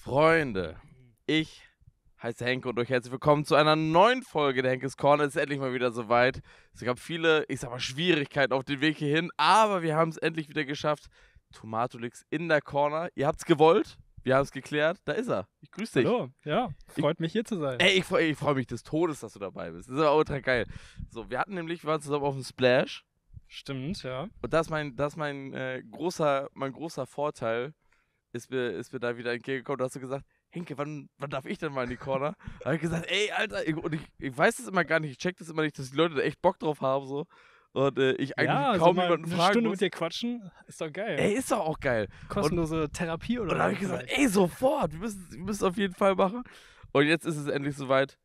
Freunde, ich heiße Henke und euch herzlich willkommen zu einer neuen Folge der Henkes Corner. Es ist endlich mal wieder soweit. Es gab viele, ich sag mal, Schwierigkeiten auf dem Weg hierhin, aber wir haben es endlich wieder geschafft. Tomatolix in der Corner. Ihr habt es gewollt. Wir haben es geklärt. Da ist er. Ich grüße dich. Hallo. Ja, freut ich, mich hier zu sein. Ey, ich, ich freue mich des Todes, dass du dabei bist. Das ist aber ultra geil. So, wir hatten nämlich, wir waren zusammen auf dem Splash. Stimmt, ja. Und das ist mein, das ist mein, äh, großer, mein großer Vorteil ist mir, ist mir da wieder entgegengekommen. Da hast du gesagt, Henke, wann, wann darf ich denn mal in die Corner? da habe ich gesagt, ey, Alter, und ich, ich weiß das immer gar nicht, ich check das immer nicht, dass die Leute da echt Bock drauf haben, so. Und äh, ich eigentlich ja, also kaum also jemanden eine fragen Stunde muss. mit dir quatschen, ist doch geil. Ey, ist doch auch geil. Kostenlose und, Therapie oder Und da habe ich gesagt, ey, sofort, wir müssen, wir müssen es auf jeden Fall machen. Und jetzt ist es endlich soweit.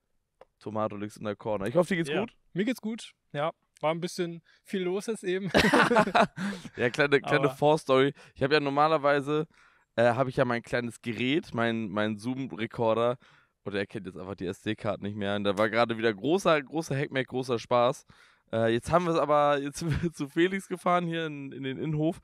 Tomato liegt in der Corner. Ich hoffe, dir geht's ja. gut. Mir geht's gut, ja. War ein bisschen viel los jetzt eben. ja, kleine, kleine Vorstory. Ich habe ja normalerweise äh, habe ich ja mein kleines Gerät, mein, mein Zoom-Recorder. Oder er kennt jetzt einfach die SD-Karte nicht mehr. Und da war gerade wieder großer, großer Hackmack, großer Spaß. Äh, jetzt haben wir es aber, jetzt sind wir zu Felix gefahren hier in, in den Innenhof.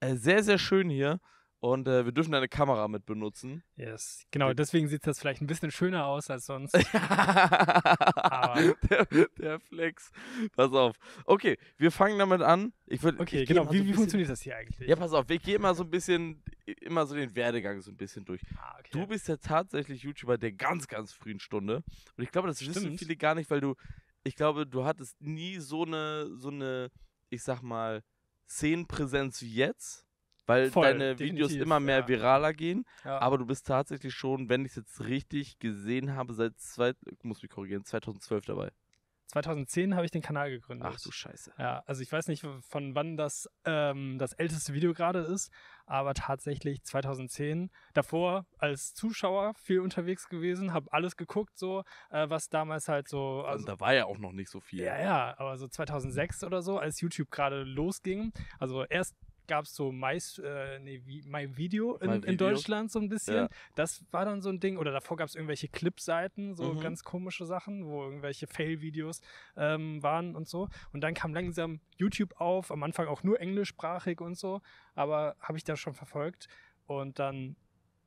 Äh, sehr, sehr schön hier. Und äh, wir dürfen deine Kamera mit benutzen. Yes. Genau, deswegen sieht das vielleicht ein bisschen schöner aus als sonst. Aber. Der, der, Flex. Pass auf. Okay, wir fangen damit an. Ich würd, okay, ich genau. Wie, so wie funktioniert das hier eigentlich? Ja, pass auf. Ich gehe immer so ein bisschen, immer so den Werdegang so ein bisschen durch. Ah, okay. Du bist ja tatsächlich YouTuber der ganz, ganz frühen Stunde. Und ich glaube, das Stimmt. wissen viele gar nicht, weil du, ich glaube, du hattest nie so eine, so eine, ich sag mal, Szenenpräsenz wie jetzt weil Voll, deine Videos immer mehr ja. viraler gehen. Ja. Aber du bist tatsächlich schon, wenn ich es jetzt richtig gesehen habe, seit zwei, muss mich korrigieren, 2012 dabei. 2010 habe ich den Kanal gegründet. Ach du Scheiße. Ja, also ich weiß nicht, von wann das ähm, das älteste Video gerade ist, aber tatsächlich 2010. Davor als Zuschauer viel unterwegs gewesen, habe alles geguckt, so äh, was damals halt so. Also, da war ja auch noch nicht so viel. Ja, ja, aber so 2006 oder so, als YouTube gerade losging. Also erst gab es so Mais, äh, nee, wie, My Video in, My Video. in Deutschland so ein bisschen. Ja. Das war dann so ein Ding. Oder davor gab es irgendwelche Clip-Seiten, so mhm. ganz komische Sachen, wo irgendwelche Fail-Videos ähm, waren und so. Und dann kam langsam YouTube auf, am Anfang auch nur englischsprachig und so. Aber habe ich da schon verfolgt. Und dann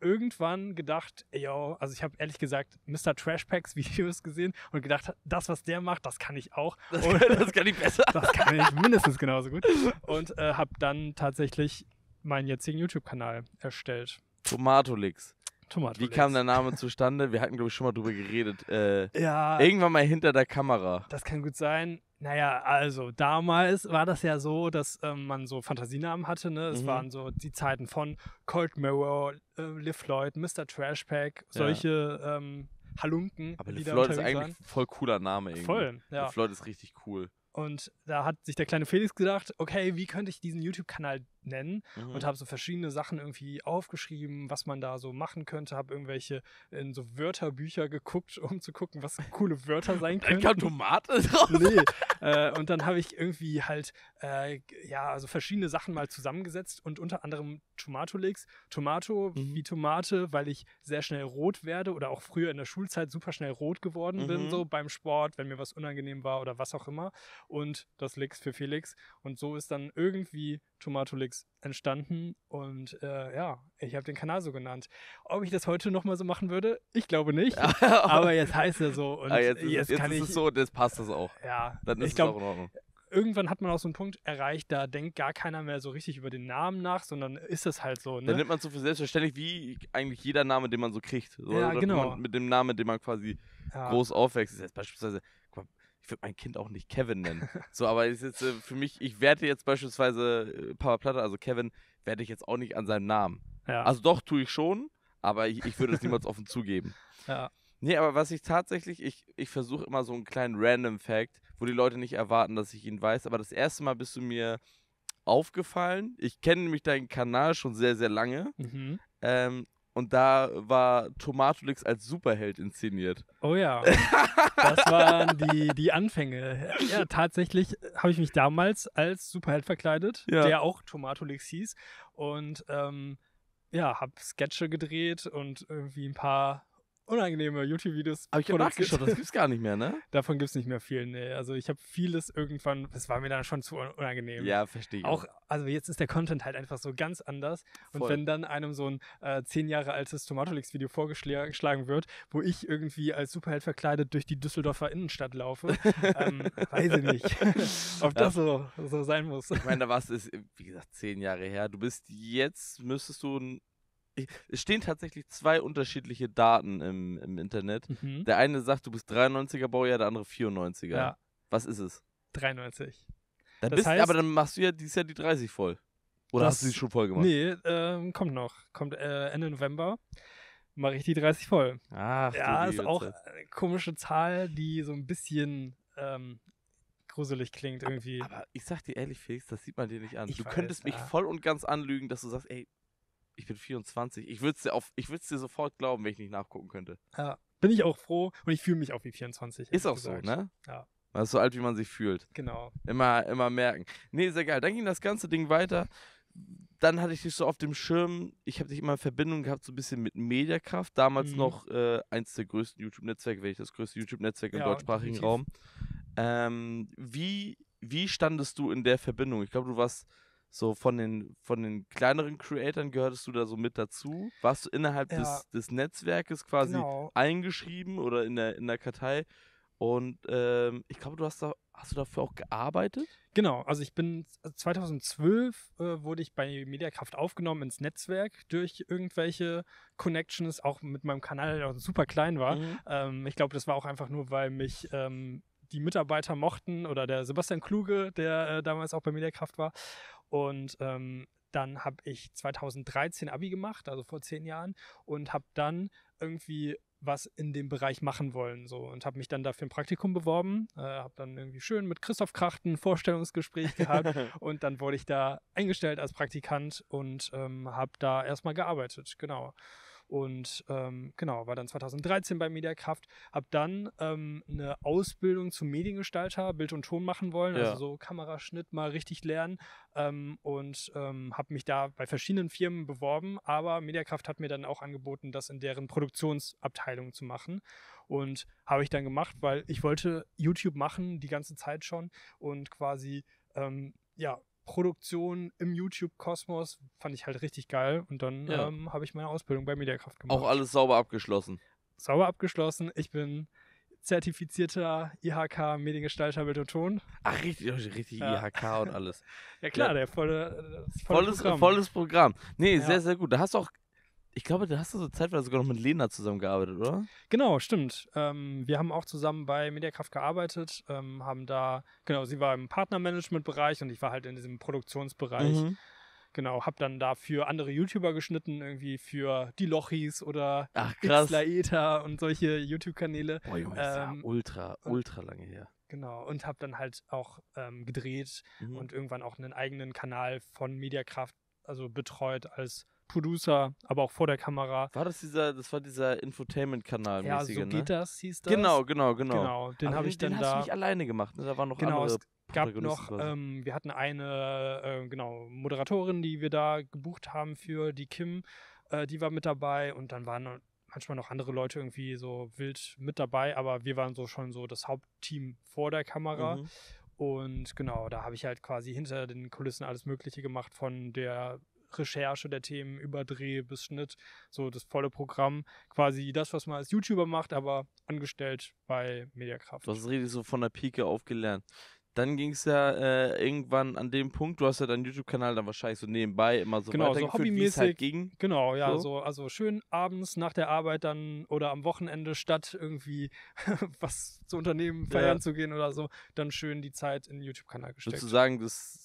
irgendwann gedacht, yo, also ich habe ehrlich gesagt Mr. Trashpacks Videos gesehen und gedacht, das, was der macht, das kann ich auch. Das, und, das kann ich besser. Das kann ich mindestens genauso gut. Und äh, habe dann tatsächlich meinen jetzigen YouTube-Kanal erstellt. Tomatolix. Tomatolix. Wie kam der Name zustande? Wir hatten, glaube ich, schon mal drüber geredet. Äh, ja. Irgendwann mal hinter der Kamera. Das kann gut sein. Naja, also damals war das ja so, dass ähm, man so Fantasienamen hatte. Ne? Es mhm. waren so die Zeiten von Cold Mirror, äh, Liv Lloyd, Mr. Trashpack, solche ja. ähm, Halunken. Aber Liv Lloyd ist eigentlich ein voll cooler Name irgendwie. Voll, ja. Liv Lloyd ist richtig cool. Und da hat sich der kleine Felix gedacht, okay, wie könnte ich diesen YouTube-Kanal nennen mhm. und habe so verschiedene Sachen irgendwie aufgeschrieben, was man da so machen könnte, habe irgendwelche in so Wörterbücher geguckt, um zu gucken, was coole Wörter sein können. Kein Tomate drauf. Nee. äh, und dann habe ich irgendwie halt äh, ja, also verschiedene Sachen mal zusammengesetzt und unter anderem Tomatolix, Tomato mhm. wie Tomate, weil ich sehr schnell rot werde oder auch früher in der Schulzeit super schnell rot geworden mhm. bin, so beim Sport, wenn mir was unangenehm war oder was auch immer. Und das Lix für Felix. Und so ist dann irgendwie Tomatolix entstanden und äh, ja, ich habe den Kanal so genannt. Ob ich das heute nochmal so machen würde? Ich glaube nicht, aber jetzt heißt er so und ah, jetzt, ist, jetzt, jetzt kann ist ich, es so, jetzt passt das auch. Ja, dann ist ich glaube, irgendwann hat man auch so einen Punkt erreicht, da denkt gar keiner mehr so richtig über den Namen nach, sondern ist es halt so. Ne? Dann nimmt man es so für selbstverständlich wie eigentlich jeder Name, den man so kriegt. So, ja, genau. Man, mit dem Namen, den man quasi ja. groß aufwächst. ist Jetzt beispielsweise ich würde mein Kind auch nicht Kevin nennen. so, aber ist jetzt, äh, für mich, ich werde jetzt beispielsweise äh, Papa Platte, also Kevin, werde ich jetzt auch nicht an seinem Namen. Ja. Also doch, tue ich schon, aber ich, ich würde es niemals offen zugeben. Ja. Nee, aber was ich tatsächlich, ich, ich versuche immer so einen kleinen Random Fact, wo die Leute nicht erwarten, dass ich ihn weiß, aber das erste Mal bist du mir aufgefallen. Ich kenne nämlich deinen Kanal schon sehr, sehr lange. Mhm. Ähm, und da war Tomatolix als Superheld inszeniert. Oh ja, das waren die, die Anfänge. Ja, tatsächlich habe ich mich damals als Superheld verkleidet, ja. der auch Tomatolix hieß und ähm, ja, habe Sketche gedreht und irgendwie ein paar unangenehme YouTube-Videos. Aber ich habe nachgeschaut, das gibt's gar nicht mehr, ne? Davon gibt's nicht mehr viel, ne. Also ich habe vieles irgendwann, das war mir dann schon zu unangenehm. Ja, verstehe. Auch, also jetzt ist der Content halt einfach so ganz anders. Voll. Und wenn dann einem so ein äh, zehn Jahre altes Tomatolix-Video vorgeschlagen wird, wo ich irgendwie als Superheld verkleidet durch die Düsseldorfer Innenstadt laufe, ähm, weiß ich nicht, ob das ja. so, so sein muss. Ich meine, da warst es, wie gesagt, zehn Jahre her. Du bist jetzt, müsstest du ein es stehen tatsächlich zwei unterschiedliche Daten im, im Internet. Mhm. Der eine sagt, du bist 93er Baujahr, der andere 94er. Ja. Was ist es? 93. Dann das bist, heißt, aber dann machst du ja dieses Jahr die 30 voll. Oder das, hast du sie schon voll gemacht? Nee, ähm, kommt noch. Kommt äh, Ende November mache ich die 30 voll. Ach, ja, ist auch Zeit. eine komische Zahl, die so ein bisschen ähm, gruselig klingt irgendwie. Aber, aber, ich sag dir ehrlich, Felix, das sieht man dir nicht an. Ich du weiß, könntest ja. mich voll und ganz anlügen, dass du sagst, ey, ich bin 24. Ich würde es dir, dir sofort glauben, wenn ich nicht nachgucken könnte. Ja, bin ich auch froh und ich fühle mich auch wie 24. Ist auch gesagt. so, ne? Ja. Man ist so alt, wie man sich fühlt. Genau. Immer, immer merken. Nee, sehr geil. Dann ging das ganze Ding weiter. Dann hatte ich dich so auf dem Schirm. Ich habe dich immer in Verbindung gehabt, so ein bisschen mit Mediakraft. Damals mhm. noch äh, eins der größten YouTube-Netzwerke, welches das größte YouTube-Netzwerk im ja, deutschsprachigen definitiv. Raum. Ähm, wie, wie standest du in der Verbindung? Ich glaube, du warst so von den, von den kleineren Creatoren gehörtest du da so mit dazu? Warst du innerhalb ja. des, des Netzwerkes quasi genau. eingeschrieben oder in der, in der Kartei? Und ähm, ich glaube, du hast da, hast du dafür auch gearbeitet? Genau, also ich bin 2012 also äh, wurde ich bei Mediakraft aufgenommen ins Netzwerk durch irgendwelche Connections, auch mit meinem Kanal, der super klein war. Mhm. Ähm, ich glaube, das war auch einfach nur, weil mich ähm, die Mitarbeiter mochten oder der Sebastian Kluge, der äh, damals auch bei Mediakraft war. Und ähm, dann habe ich 2013 Abi gemacht, also vor zehn Jahren, und habe dann irgendwie was in dem Bereich machen wollen so und habe mich dann dafür ein Praktikum beworben, äh, habe dann irgendwie schön mit Christoph Krachten ein Vorstellungsgespräch gehabt und dann wurde ich da eingestellt als Praktikant und ähm, habe da erstmal gearbeitet, genau. Und ähm, genau, war dann 2013 bei Mediakraft, habe dann ähm, eine Ausbildung zum Mediengestalter, Bild und Ton machen wollen, also ja. also so Kameraschnitt mal richtig lernen ähm, und ähm, habe mich da bei verschiedenen Firmen beworben, aber Mediakraft hat mir dann auch angeboten, das in deren Produktionsabteilung zu machen und habe ich dann gemacht, weil ich wollte YouTube machen die ganze Zeit schon und quasi ähm, ja Produktion im YouTube-Kosmos fand ich halt richtig geil. Und dann ja. ähm, habe ich meine Ausbildung bei Mediakraft gemacht. Auch alles sauber abgeschlossen. Sauber abgeschlossen. Ich bin zertifizierter IHK Mediengestalter Bild und Ton. Ach, richtig, richtig ja. IHK und alles. ja klar, der volle, äh, volle volles Programm. Volles Programm. Nee, ja. sehr, sehr gut. Da hast du auch ich glaube, da hast du so zeitweise sogar noch mit Lena zusammengearbeitet, oder? Genau, stimmt. Ähm, wir haben auch zusammen bei Mediakraft gearbeitet, ähm, haben da, genau, sie war im Partnermanagement-Bereich und ich war halt in diesem Produktionsbereich. Mhm. Genau, habe dann dafür andere YouTuber geschnitten, irgendwie für die Lochis oder Xlaeta und solche YouTube-Kanäle. Boah, Junge, ähm, ist ja ähm, ultra, ultra lange her. Genau, und habe dann halt auch ähm, gedreht mhm. und irgendwann auch einen eigenen Kanal von Mediakraft, also betreut als Producer, aber auch vor der Kamera. War das dieser, das war dieser Infotainment-Kanal? Ja, so ne? geht das, hieß das. Genau, genau, genau. Genau, den habe ich den dann hast da. Hast du nicht alleine gemacht, ne? da waren noch genau, andere. Es gab noch, ähm, wir hatten eine, äh, genau, Moderatorin, die wir da gebucht haben für die Kim, äh, die war mit dabei und dann waren manchmal noch andere Leute irgendwie so wild mit dabei, aber wir waren so schon so das Hauptteam vor der Kamera. Mhm. Und genau, da habe ich halt quasi hinter den Kulissen alles Mögliche gemacht, von der Recherche der Themen über Dreh bis Schnitt, so das volle Programm. Quasi das, was man als YouTuber macht, aber angestellt bei Mediakraft. Das ist richtig so von der Pike aufgelernt. Dann ging es ja äh, irgendwann an dem Punkt, du hast ja deinen YouTube-Kanal dann wahrscheinlich so nebenbei immer so genau, weitergeführt, so halt hobbymäßig, halt ging. Genau, ja, so. so. also schön abends nach der Arbeit dann oder am Wochenende statt irgendwie was zu unternehmen, feiern ja. zu gehen oder so, dann schön die Zeit in den YouTube-Kanal gesteckt. Sozusagen das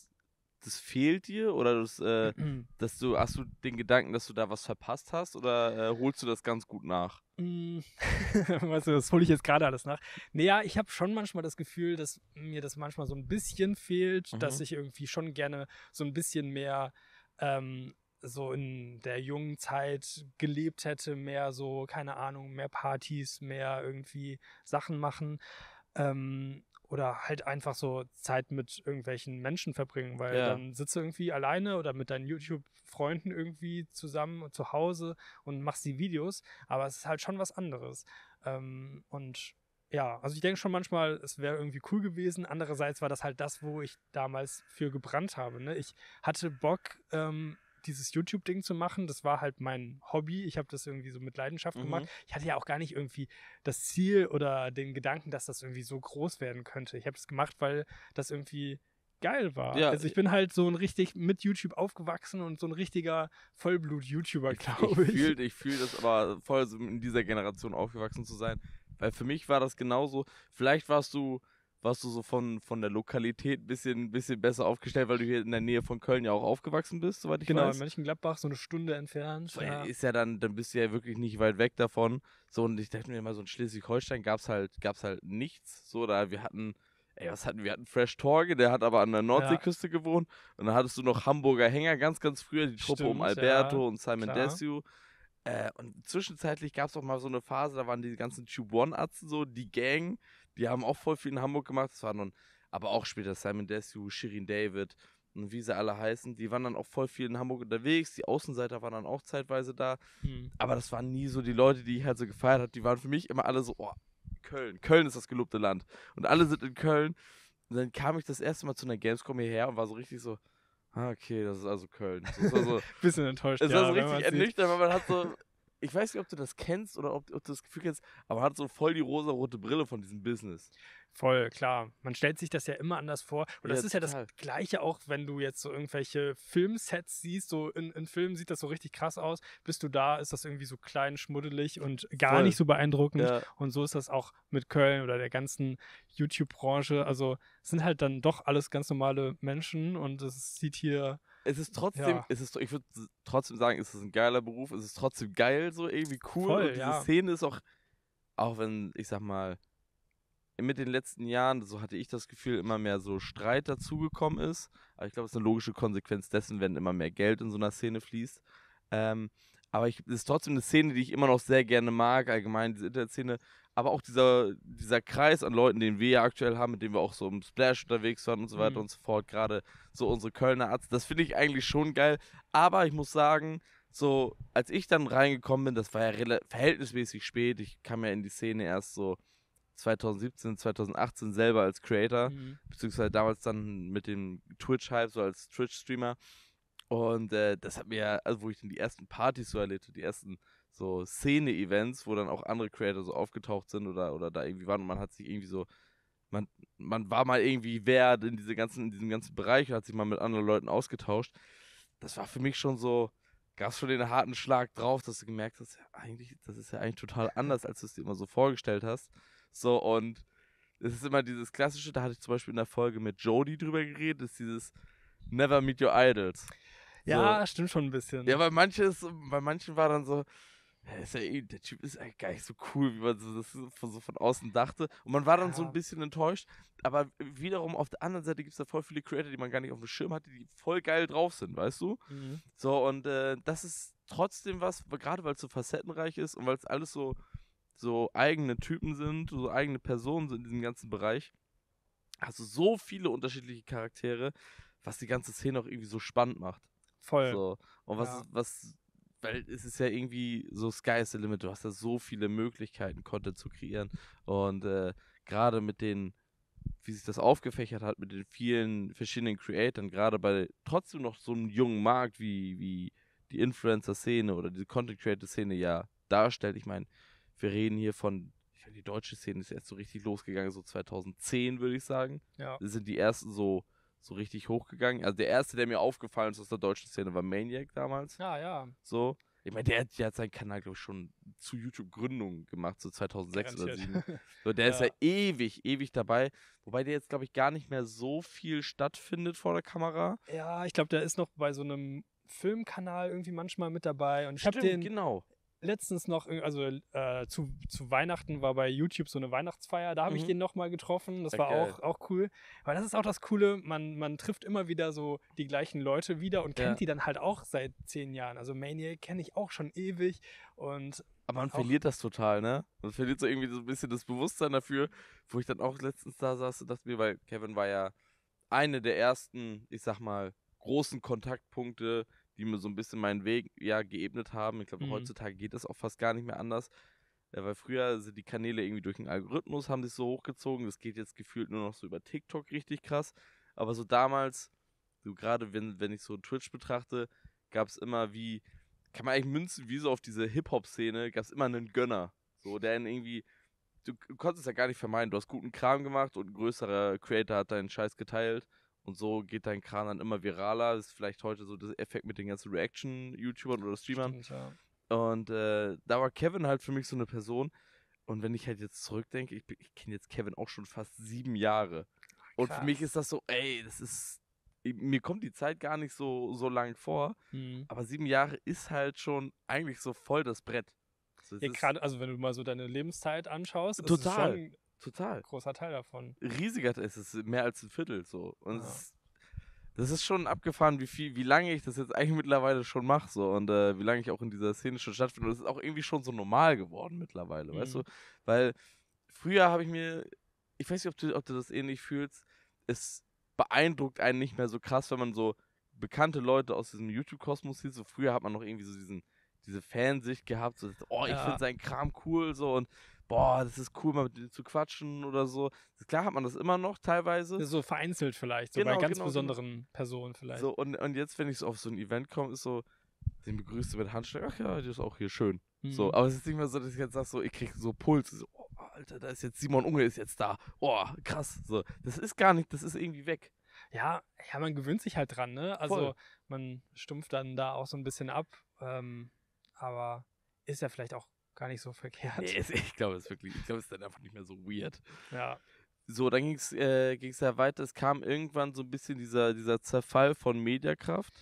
das fehlt dir oder das, äh, dass du hast du den Gedanken, dass du da was verpasst hast oder äh, holst du das ganz gut nach? Mm. weißt du, das hole ich jetzt gerade alles nach. Naja, ich habe schon manchmal das Gefühl, dass mir das manchmal so ein bisschen fehlt, mhm. dass ich irgendwie schon gerne so ein bisschen mehr ähm, so in der jungen Zeit gelebt hätte, mehr so, keine Ahnung, mehr Partys, mehr irgendwie Sachen machen. Ähm, oder halt einfach so Zeit mit irgendwelchen Menschen verbringen, weil ja. dann sitzt du irgendwie alleine oder mit deinen YouTube-Freunden irgendwie zusammen zu Hause und machst die Videos, aber es ist halt schon was anderes. Ähm, und ja, also ich denke schon manchmal, es wäre irgendwie cool gewesen. Andererseits war das halt das, wo ich damals für gebrannt habe. Ne? Ich hatte Bock, ähm, dieses YouTube-Ding zu machen. Das war halt mein Hobby. Ich habe das irgendwie so mit Leidenschaft mhm. gemacht. Ich hatte ja auch gar nicht irgendwie das Ziel oder den Gedanken, dass das irgendwie so groß werden könnte. Ich habe es gemacht, weil das irgendwie geil war. Ja. Also ich bin halt so ein richtig mit YouTube aufgewachsen und so ein richtiger Vollblut-YouTuber, glaube ich. Ich, fühle ich fühl das aber voll so in dieser Generation aufgewachsen zu sein. Weil für mich war das genauso, vielleicht warst du warst du so von, von der Lokalität ein bisschen, bisschen besser aufgestellt, weil du hier in der Nähe von Köln ja auch aufgewachsen bist, soweit ich genau, weiß. Genau, in Mönchengladbach, so eine Stunde entfernt. So, ja. Ist ja dann, dann bist du ja wirklich nicht weit weg davon. So, und ich dachte mir immer, so in Schleswig-Holstein gab's halt, gab's halt nichts. So, da wir hatten, ey, was hatten wir? hatten Fresh Torge, der hat aber an der Nordseeküste ja. gewohnt. Und dann hattest du noch Hamburger Hänger ganz, ganz früher, die Truppe Stimmt, um Alberto ja, und Simon klar. Äh, und zwischenzeitlich gab es auch mal so eine Phase, da waren die ganzen Tube One-Atzen so, die Gang die haben auch voll viel in Hamburg gemacht. Das waren dann aber auch später Simon Desu, Shirin David und wie sie alle heißen. Die waren dann auch voll viel in Hamburg unterwegs. Die Außenseiter waren dann auch zeitweise da. Mhm. Aber das waren nie so die Leute, die ich halt so gefeiert habe. Die waren für mich immer alle so, oh, Köln. Köln ist das gelobte Land. Und alle sind in Köln. Und dann kam ich das erste Mal zu einer Gamescom hierher und war so richtig so, ah, okay, das ist also Köln. Das ist also, Bisschen enttäuscht. Es war ja, so richtig ernüchternd, weil man hat so, ich weiß nicht, ob du das kennst oder ob, ob du das Gefühl kennst, aber hat so voll die rosa-rote Brille von diesem Business. Voll, klar. Man stellt sich das ja immer anders vor. Und ja, das ist total. ja das Gleiche auch, wenn du jetzt so irgendwelche Filmsets siehst. So in, in Filmen sieht das so richtig krass aus. Bist du da, ist das irgendwie so klein, schmuddelig und gar Voll. nicht so beeindruckend. Ja. Und so ist das auch mit Köln oder der ganzen YouTube-Branche. Also sind halt dann doch alles ganz normale Menschen und es sieht hier es ist trotzdem, ja. es ist, ich würde trotzdem sagen, es ist ein geiler Beruf, es ist trotzdem geil, so irgendwie cool. Voll, und diese ja. Szene ist auch, auch wenn, ich sag mal, mit den letzten Jahren, so hatte ich das Gefühl, immer mehr so Streit dazugekommen ist. Aber ich glaube, es ist eine logische Konsequenz dessen, wenn immer mehr Geld in so einer Szene fließt. Ähm, aber ich, es ist trotzdem eine Szene, die ich immer noch sehr gerne mag, allgemein diese Internet-Szene. Aber auch dieser, dieser Kreis an Leuten, den wir ja aktuell haben, mit dem wir auch so im Splash unterwegs waren und so weiter mhm. und so fort. Gerade so unsere Kölner Arzt, das finde ich eigentlich schon geil. Aber ich muss sagen, so als ich dann reingekommen bin, das war ja verhältnismäßig spät. Ich kam ja in die Szene erst so 2017, 2018 selber als Creator, mhm. beziehungsweise damals dann mit dem Twitch-Hype, so als Twitch-Streamer. Und äh, das hat mir, also wo ich dann die ersten Partys so erlebt habe, die ersten so Szene-Events, wo dann auch andere Creator so aufgetaucht sind oder, oder da irgendwie waren und man hat sich irgendwie so, man, man war mal irgendwie wert in, diese ganzen, in diesem ganzen Bereich und hat sich mal mit anderen Leuten ausgetauscht. Das war für mich schon so, gab es schon den harten Schlag drauf, dass du gemerkt hast, ja, eigentlich, das ist ja eigentlich total anders, als du es dir immer so vorgestellt hast. So und es ist immer dieses klassische, da hatte ich zum Beispiel in der Folge mit Jody drüber geredet, ist dieses Never Meet Your Idols. Ja, so. stimmt schon ein bisschen. Ja, weil manches, bei manchen war dann so, ja, eh, der Typ ist eigentlich gar nicht so cool, wie man das von, so von außen dachte. Und man war dann ja. so ein bisschen enttäuscht. Aber wiederum auf der anderen Seite gibt es da voll viele Creator, die man gar nicht auf dem Schirm hatte, die voll geil drauf sind, weißt du? Mhm. So, und äh, das ist trotzdem was, gerade weil es so facettenreich ist und weil es alles so, so eigene Typen sind, so eigene Personen sind in diesem ganzen Bereich. also so viele unterschiedliche Charaktere, was die ganze Szene auch irgendwie so spannend macht. Voll. So. Und was, ja. was, weil es ist ja irgendwie so Sky is the limit. Du hast ja so viele Möglichkeiten, Content zu kreieren. Und äh, gerade mit den, wie sich das aufgefächert hat, mit den vielen verschiedenen Creatoren, gerade bei trotzdem noch so einem jungen Markt wie, wie die Influencer-Szene oder die Content-Creator-Szene ja darstellt. Ich meine, wir reden hier von die deutsche Szene ist erst so richtig losgegangen, so 2010, würde ich sagen. Ja. Das sind die ersten so so richtig hochgegangen. Also der erste, der mir aufgefallen ist aus der deutschen Szene, war Maniac damals. Ja, ja. So. Ich meine, der, der, hat seinen Kanal, glaube ich, schon zu YouTube-Gründung gemacht, so 2006 Ganz oder 2007. So, der ja. ist ja ewig, ewig dabei. Wobei der jetzt, glaube ich, gar nicht mehr so viel stattfindet vor der Kamera. Ja, ich glaube, der ist noch bei so einem Filmkanal irgendwie manchmal mit dabei. Und ich habe den genau letztens noch, äh, also äh, zu, zu Weihnachten war bei YouTube so eine Weihnachtsfeier, da habe mhm. ich den nochmal getroffen. Das war auch, auch cool. Weil das ist auch das Coole, man, man trifft immer wieder so die gleichen Leute wieder und kennt ja. die dann halt auch seit zehn Jahren. Also Maniac kenne ich auch schon ewig und aber man verliert das total, ne? Man verliert so irgendwie so ein bisschen das Bewusstsein dafür, wo ich dann auch letztens da saß und dachte mir, weil Kevin war ja eine der ersten, ich sag mal, großen Kontaktpunkte die mir so ein bisschen meinen Weg ja geebnet haben. Ich glaube, mhm. heutzutage geht das auch fast gar nicht mehr anders. Ja, weil früher sind die Kanäle irgendwie durch den Algorithmus, haben sich so hochgezogen. Das geht jetzt gefühlt nur noch so über TikTok richtig krass. Aber so damals, so gerade wenn, wenn ich so Twitch betrachte, gab es immer wie, kann man eigentlich münzen, wie so auf diese Hip-Hop-Szene, gab es immer einen Gönner. So, der dann irgendwie, du, du konntest ja gar nicht vermeiden. Du hast guten Kram gemacht und ein größerer Creator hat deinen Scheiß geteilt. Und so geht dein Kran dann immer viraler. Das ist vielleicht heute so der Effekt mit den ganzen Reaction-YouTubern oder Streamern. Stimmt, ja. Und äh, da war Kevin halt für mich so eine Person. Und wenn ich halt jetzt zurückdenke, ich, ich kenne jetzt Kevin auch schon fast sieben Jahre. Krass. Und für mich ist das so, ey, das ist. Mir kommt die Zeit gar nicht so, so lang vor. Mhm. Aber sieben Jahre ist halt schon eigentlich so voll das Brett. Also, ja, grad, also wenn du mal so deine Lebenszeit anschaust, total. Ist es schon Total. Großer Teil davon. Riesiger Teil, es ist mehr als ein Viertel so. Und ja. es, das ist schon abgefahren, wie viel, wie lange ich das jetzt eigentlich mittlerweile schon mache so und äh, wie lange ich auch in dieser Szene schon stattfinde. Und das ist auch irgendwie schon so normal geworden mittlerweile, mhm. weißt du? Weil früher habe ich mir, ich weiß nicht, ob du, ob du das ähnlich fühlst, es beeindruckt einen nicht mehr so krass, wenn man so bekannte Leute aus diesem YouTube-Kosmos sieht. So früher hat man noch irgendwie so diesen, diese Fansicht gehabt, so, oh, ich ja. finde seinen Kram cool so und boah, das ist cool, mal mit denen zu quatschen oder so. Klar hat man das immer noch teilweise. So vereinzelt vielleicht, so genau, bei ganz genau, besonderen Personen vielleicht. So, und, und jetzt, wenn ich so auf so ein Event komme, ist so, den begrüßt du mit Handschlag, ach ja, das ist auch hier schön. Mhm. So, aber es ist nicht mehr so, dass ich jetzt sage, so, ich krieg so Puls, so, oh, Alter, da ist jetzt Simon Unge ist jetzt da. Oh, krass. So, das ist gar nicht, das ist irgendwie weg. Ja, ja, man gewöhnt sich halt dran, ne? Also Voll. man stumpft dann da auch so ein bisschen ab. Ähm, aber ist ja vielleicht auch gar nicht so verkehrt. Nee, ich glaube, es ist wirklich, ich glaube, es ist dann einfach nicht mehr so weird. Ja. So, dann ging es äh, ging's da weiter. Es kam irgendwann so ein bisschen dieser, dieser Zerfall von Mediakraft.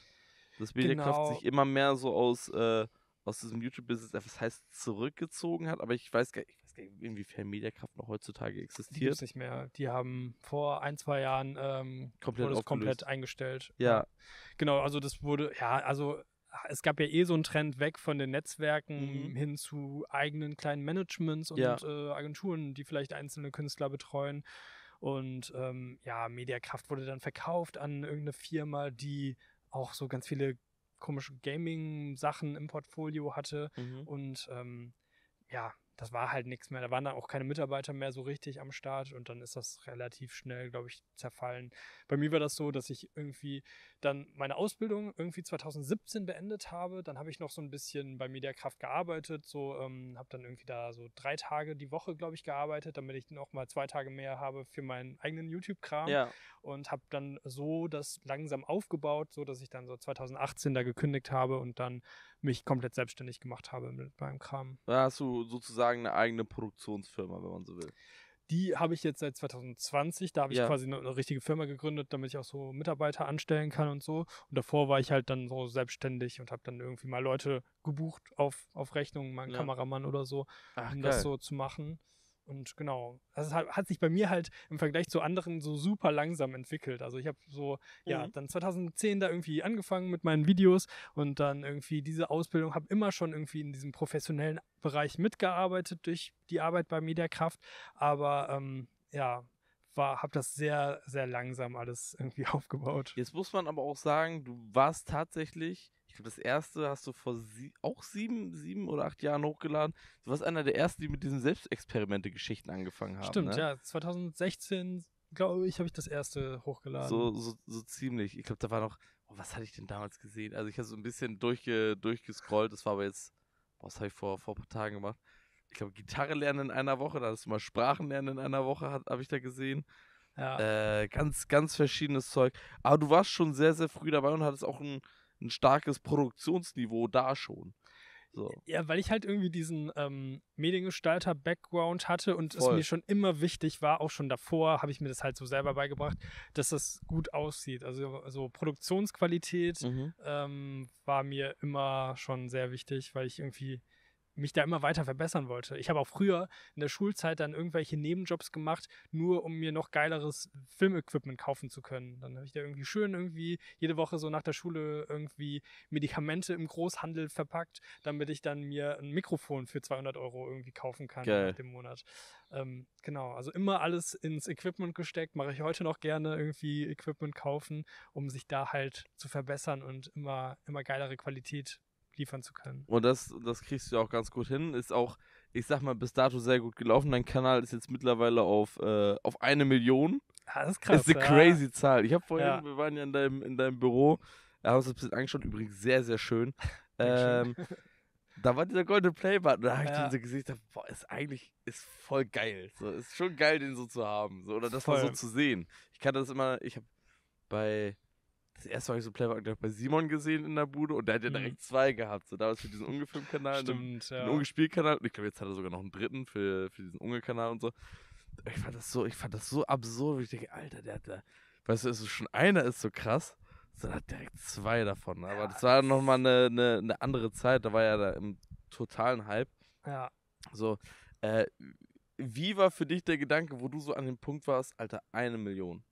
Dass Mediakraft genau. sich immer mehr so aus, äh, aus diesem YouTube-Business, äh, was heißt, zurückgezogen hat. Aber ich weiß gar, ich weiß nicht, inwiefern Mediakraft noch heutzutage existiert. Die nicht mehr. Die haben vor ein, zwei Jahren ähm, komplett, komplett eingestellt. ja. Genau, also das wurde, ja, also es gab ja eh so einen Trend weg von den Netzwerken mhm. hin zu eigenen kleinen Managements und ja. äh, Agenturen, die vielleicht einzelne Künstler betreuen. Und ähm, ja, Mediakraft wurde dann verkauft an irgendeine Firma, die auch so ganz viele komische Gaming-Sachen im Portfolio hatte. Mhm. Und ähm, ja, das war halt nichts mehr. Da waren dann auch keine Mitarbeiter mehr so richtig am Start und dann ist das relativ schnell, glaube ich, zerfallen. Bei mir war das so, dass ich irgendwie dann meine Ausbildung irgendwie 2017 beendet habe. Dann habe ich noch so ein bisschen bei Mediakraft gearbeitet, so ähm, habe dann irgendwie da so drei Tage die Woche, glaube ich, gearbeitet, damit ich noch mal zwei Tage mehr habe für meinen eigenen YouTube-Kram ja. und habe dann so das langsam aufgebaut, so dass ich dann so 2018 da gekündigt habe und dann mich komplett selbstständig gemacht habe mit meinem Kram. Da hast du sozusagen sozusagen eine eigene Produktionsfirma, wenn man so will. Die habe ich jetzt seit 2020. Da habe ich ja. quasi eine, eine, richtige Firma gegründet, damit ich auch so Mitarbeiter anstellen kann und so. Und davor war ich halt dann so selbstständig und habe dann irgendwie mal Leute gebucht auf, auf Rechnung, mal einen ja. Kameramann oder so, Ach, um geil. das so zu machen. Und genau, das hat, hat, sich bei mir halt im Vergleich zu anderen so super langsam entwickelt. Also ich habe so, ja, mhm. dann 2010 da irgendwie angefangen mit meinen Videos und dann irgendwie diese Ausbildung, habe immer schon irgendwie in diesem professionellen Bereich mitgearbeitet durch die Arbeit bei Mediakraft. Aber ähm, ja, war, habe das sehr, sehr langsam alles irgendwie aufgebaut. Jetzt muss man aber auch sagen, du warst tatsächlich ich glaube, das erste hast du vor sie auch sieben, sieben oder acht Jahren hochgeladen. Du warst einer der ersten, die mit diesen Selbstexperimente-Geschichten angefangen haben. Stimmt, ne? ja. 2016, glaube ich, habe ich das erste hochgeladen. So, so, so ziemlich. Ich glaube, da war noch, oh, was hatte ich denn damals gesehen? Also ich habe so ein bisschen durchge, durchgescrollt, das war aber jetzt, was habe ich vor, vor ein paar Tagen gemacht? Ich glaube, Gitarre lernen in einer Woche, da hast du mal Sprachen lernen in einer Woche, habe ich da gesehen. Ja. Äh, ganz, ganz verschiedenes Zeug. Aber du warst schon sehr, sehr früh dabei und hattest auch ein, ein starkes Produktionsniveau da schon. So. Ja, weil ich halt irgendwie diesen ähm, Mediengestalter-Background hatte und Voll. es mir schon immer wichtig war, auch schon davor habe ich mir das halt so selber beigebracht, dass das gut aussieht. Also, also Produktionsqualität mhm. ähm, war mir immer schon sehr wichtig, weil ich irgendwie mich da immer weiter verbessern wollte. Ich habe auch früher in der Schulzeit dann irgendwelche Nebenjobs gemacht, nur um mir noch geileres Filmequipment kaufen zu können. Dann habe ich da irgendwie schön irgendwie jede Woche so nach der Schule irgendwie Medikamente im Großhandel verpackt, damit ich dann mir ein Mikrofon für 200 Euro irgendwie kaufen kann Geil. nach dem Monat. Ähm, genau, also immer alles ins Equipment gesteckt. Mache ich heute noch gerne irgendwie Equipment kaufen, um sich da halt zu verbessern und immer, immer geilere Qualität abliefern zu können. Und das, das kriegst du ja auch ganz gut hin. Ist auch, ich sag mal, bis dato sehr gut gelaufen. Dein Kanal ist jetzt mittlerweile auf, äh, auf eine Million. Ja, das ist krass. Das ist eine ja. crazy Zahl. Ich habe vorhin, ja. wir waren ja in deinem, in deinem Büro, da haben uns ein bisschen angeschaut, übrigens sehr, sehr schön. Ähm, da war dieser goldene Playbutton, da habe ich ja. den so gesehen, boah, ist eigentlich, ist voll geil. So, ist schon geil, den so zu haben, so, oder das voll. mal so zu sehen. Ich kann das immer, ich habe bei, das erste Mal habe ich so Playback ich, bei Simon gesehen in der Bude und der hat ja mhm. direkt mhm. zwei gehabt. So damals für diesen Ungefilmkanal, Stimmt, den, ja. Ungespielkanal. Und ich glaube, jetzt hat er sogar noch einen dritten für, für diesen Unge-Kanal und so. Ich fand das so, ich fand das so absurd, wie ich denke, Alter, der hat da. Weißt du, ist schon einer ist so krass, sondern hat direkt zwei davon. Aber ja, das war nochmal eine, eine, eine andere Zeit, da war ja da im totalen Hype. Ja. So, äh, wie war für dich der Gedanke, wo du so an dem Punkt warst, Alter, eine Million?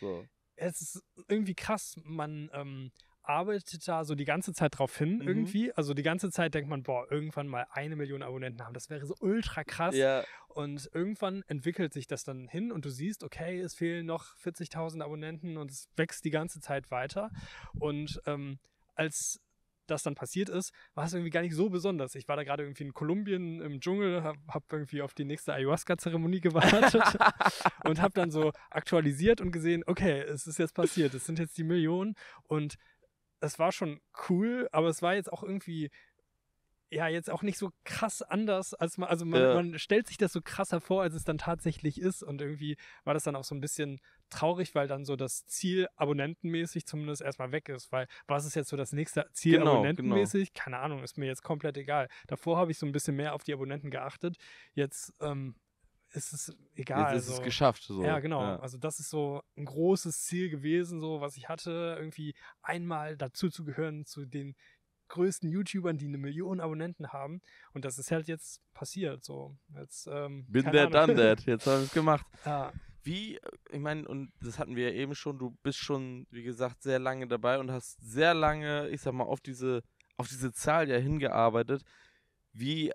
So es ist irgendwie krass, man ähm, arbeitet da so die ganze Zeit drauf hin mhm. irgendwie. Also die ganze Zeit denkt man, boah, irgendwann mal eine Million Abonnenten haben, das wäre so ultra krass. Ja. Und irgendwann entwickelt sich das dann hin und du siehst, okay, es fehlen noch 40.000 Abonnenten und es wächst die ganze Zeit weiter. Und ähm, als das dann passiert ist, war es irgendwie gar nicht so besonders. Ich war da gerade irgendwie in Kolumbien im Dschungel, habe hab irgendwie auf die nächste Ayahuasca-Zeremonie gewartet und habe dann so aktualisiert und gesehen, okay, es ist jetzt passiert, es sind jetzt die Millionen und es war schon cool, aber es war jetzt auch irgendwie ja jetzt auch nicht so krass anders, als man, also man, ja. man stellt sich das so krasser vor, als es dann tatsächlich ist. Und irgendwie war das dann auch so ein bisschen traurig, weil dann so das Ziel abonnentenmäßig zumindest erstmal weg ist. Weil was ist jetzt so das nächste Ziel genau, genau. abonnentenmäßig? Genau. Keine Ahnung, ist mir jetzt komplett egal. Davor habe ich so ein bisschen mehr auf die Abonnenten geachtet. Jetzt ähm, ist es egal. Jetzt ist also, es geschafft. So. Ja, genau. Ja. Also das ist so ein großes Ziel gewesen, so was ich hatte, irgendwie einmal dazu zu gehören zu den größten YouTubern, die eine Million Abonnenten haben. Und das ist halt jetzt passiert. So. Jetzt, ähm, Bin der Ahnung. done that. Jetzt haben wir es gemacht. Ja. Wie, ich meine, und das hatten wir ja eben schon, du bist schon, wie gesagt, sehr lange dabei und hast sehr lange, ich sag mal, auf diese, auf diese Zahl ja hingearbeitet. Wie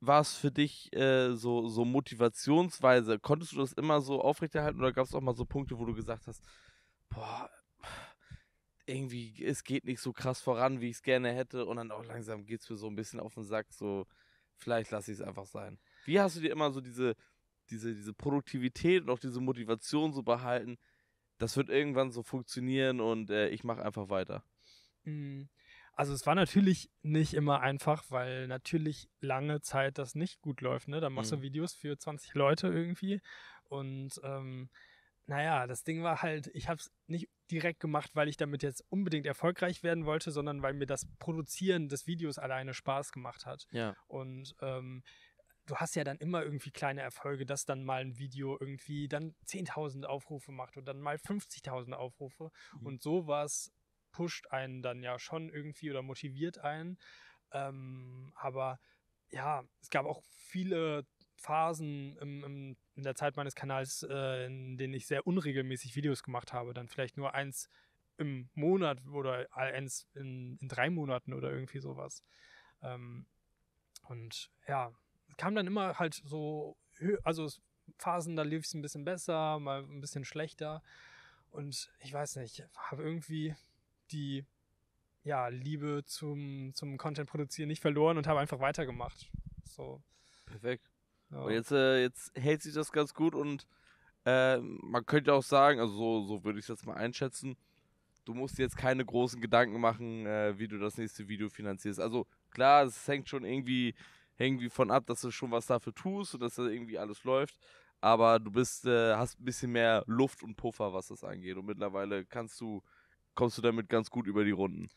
war es für dich äh, so, so motivationsweise? Konntest du das immer so aufrechterhalten oder gab es auch mal so Punkte, wo du gesagt hast, boah, irgendwie, es geht nicht so krass voran, wie ich es gerne hätte. Und dann auch langsam geht es mir so ein bisschen auf den Sack, so, vielleicht lasse ich es einfach sein. Wie hast du dir immer so diese, diese, diese Produktivität und auch diese Motivation so behalten? Das wird irgendwann so funktionieren und äh, ich mache einfach weiter. Mhm. Also es war natürlich nicht immer einfach, weil natürlich lange Zeit das nicht gut läuft. Ne? Dann machst mhm. du Videos für 20 Leute irgendwie und ähm, naja, das Ding war halt, ich habe es nicht direkt gemacht, weil ich damit jetzt unbedingt erfolgreich werden wollte, sondern weil mir das Produzieren des Videos alleine Spaß gemacht hat. Ja. Und ähm, du hast ja dann immer irgendwie kleine Erfolge, dass dann mal ein Video irgendwie dann 10.000 Aufrufe macht und dann mal 50.000 Aufrufe. Mhm. Und sowas pusht einen dann ja schon irgendwie oder motiviert einen. Ähm, aber ja, es gab auch viele Phasen im, im, in der Zeit meines Kanals, äh, in denen ich sehr unregelmäßig Videos gemacht habe, dann vielleicht nur eins im Monat oder eins in, in drei Monaten oder irgendwie sowas. Ähm, und ja, kam dann immer halt so, also Phasen, da lief es ein bisschen besser, mal ein bisschen schlechter. Und ich weiß nicht, habe irgendwie die ja, Liebe zum, zum Content produzieren nicht verloren und habe einfach weitergemacht. So. Perfekt. Ja. Und jetzt, äh, jetzt hält sich das ganz gut und äh, man könnte auch sagen, also so, so würde ich es jetzt mal einschätzen, du musst jetzt keine großen Gedanken machen, äh, wie du das nächste Video finanzierst. Also klar, es hängt schon irgendwie, irgendwie von ab, dass du schon was dafür tust und dass da irgendwie alles läuft. Aber du bist, äh, hast ein bisschen mehr Luft und Puffer, was das angeht. Und mittlerweile kannst du, kommst du damit ganz gut über die Runden.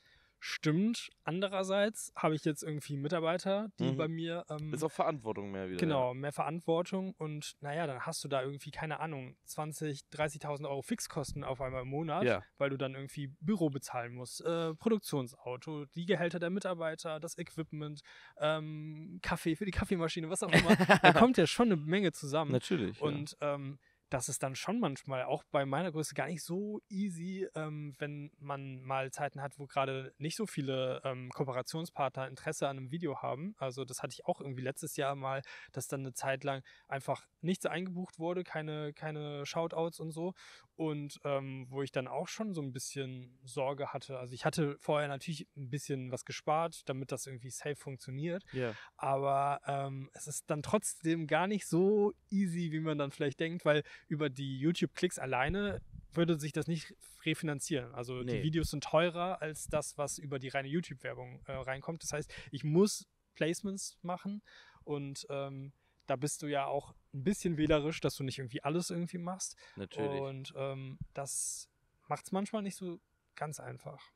Stimmt. Andererseits habe ich jetzt irgendwie Mitarbeiter, die mhm. bei mir. Ähm, ist auch Verantwortung mehr wieder. Genau, mehr Verantwortung. Und naja, dann hast du da irgendwie, keine Ahnung, 20, 30.000 Euro Fixkosten auf einmal im Monat, ja. weil du dann irgendwie Büro bezahlen musst, äh, Produktionsauto, die Gehälter der Mitarbeiter, das Equipment, ähm, Kaffee für die Kaffeemaschine, was auch immer. da kommt ja schon eine Menge zusammen. Natürlich. Und. Ja. Ähm, das ist dann schon manchmal auch bei meiner Größe gar nicht so easy, ähm, wenn man mal Zeiten hat, wo gerade nicht so viele ähm, Kooperationspartner Interesse an einem Video haben. Also das hatte ich auch irgendwie letztes Jahr mal, dass dann eine Zeit lang einfach nichts eingebucht wurde, keine, keine Shoutouts und so. Und ähm, wo ich dann auch schon so ein bisschen Sorge hatte. Also ich hatte vorher natürlich ein bisschen was gespart, damit das irgendwie safe funktioniert. Yeah. Aber ähm, es ist dann trotzdem gar nicht so easy, wie man dann vielleicht denkt, weil über die YouTube-Klicks alleine würde sich das nicht refinanzieren. Also nee. die Videos sind teurer als das, was über die reine YouTube-Werbung äh, reinkommt. Das heißt, ich muss Placements machen und ähm, da bist du ja auch ein bisschen wählerisch, dass du nicht irgendwie alles irgendwie machst. Natürlich. Und ähm, das macht es manchmal nicht so ganz einfach.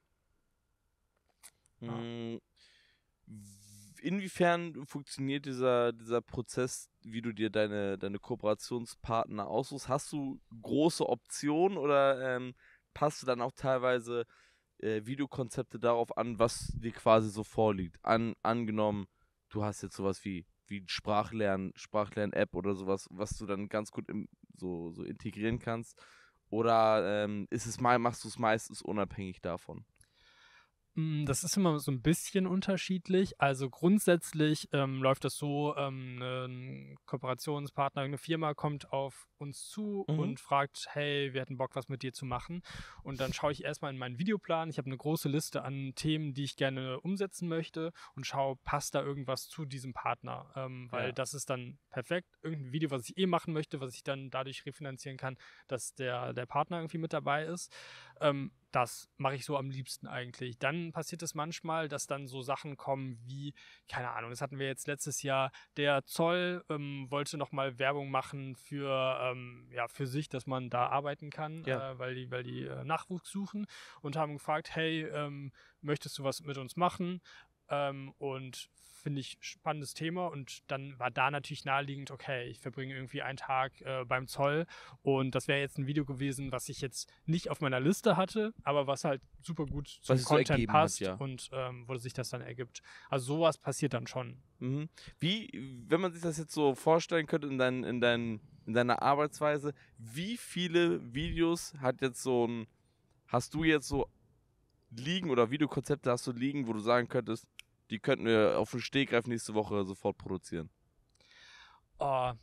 Ja. Mhm inwiefern funktioniert dieser, dieser Prozess, wie du dir deine, deine Kooperationspartner aussuchst? Hast du große Optionen oder ähm, passt du dann auch teilweise äh, Videokonzepte darauf an, was dir quasi so vorliegt? An, angenommen, du hast jetzt sowas wie, wie Sprachlern, Sprachlern-App oder sowas, was du dann ganz gut im, so, so integrieren kannst. Oder ähm, ist es machst du es meistens unabhängig davon? Hm, das ist immer so ein bisschen unterschiedlich. Also grundsätzlich ähm, läuft das so, ähm, ein Kooperationspartner, eine Firma kommt auf uns zu mhm. und fragt, hey, wir hätten Bock, was mit dir zu machen. Und dann schaue ich erstmal in meinen Videoplan. Ich habe eine große Liste an Themen, die ich gerne umsetzen möchte und schaue, passt da irgendwas zu diesem Partner? Ähm, weil ja. das ist dann perfekt. Irgendein Video, was ich eh machen möchte, was ich dann dadurch refinanzieren kann, dass der, der Partner irgendwie mit dabei ist ähm, das mache ich so am liebsten eigentlich. Dann passiert es manchmal, dass dann so Sachen kommen wie, keine Ahnung, das hatten wir jetzt letztes Jahr, der Zoll ähm, wollte nochmal Werbung machen für, ähm, ja, für sich, dass man da arbeiten kann, ja. äh, weil die, weil die äh, Nachwuchs suchen und haben gefragt, hey, ähm, möchtest du was mit uns machen? Ähm, und finde ich, spannendes Thema. Und dann war da natürlich naheliegend, okay, ich verbringe irgendwie einen Tag äh, beim Zoll. Und das wäre jetzt ein Video gewesen, was ich jetzt nicht auf meiner Liste hatte, aber was halt super gut zum Content so passt hat, ja. und ähm, wo sich das dann ergibt. Also sowas passiert dann schon. Mhm. Wie, wenn man sich das jetzt so vorstellen könnte in, dein, in, dein, in deiner Arbeitsweise, wie viele Videos hat jetzt so ein, hast du jetzt so liegen oder Videokonzepte hast du liegen, wo du sagen könntest, die könnten wir auf den Stegreif nächste Woche sofort produzieren. Oh,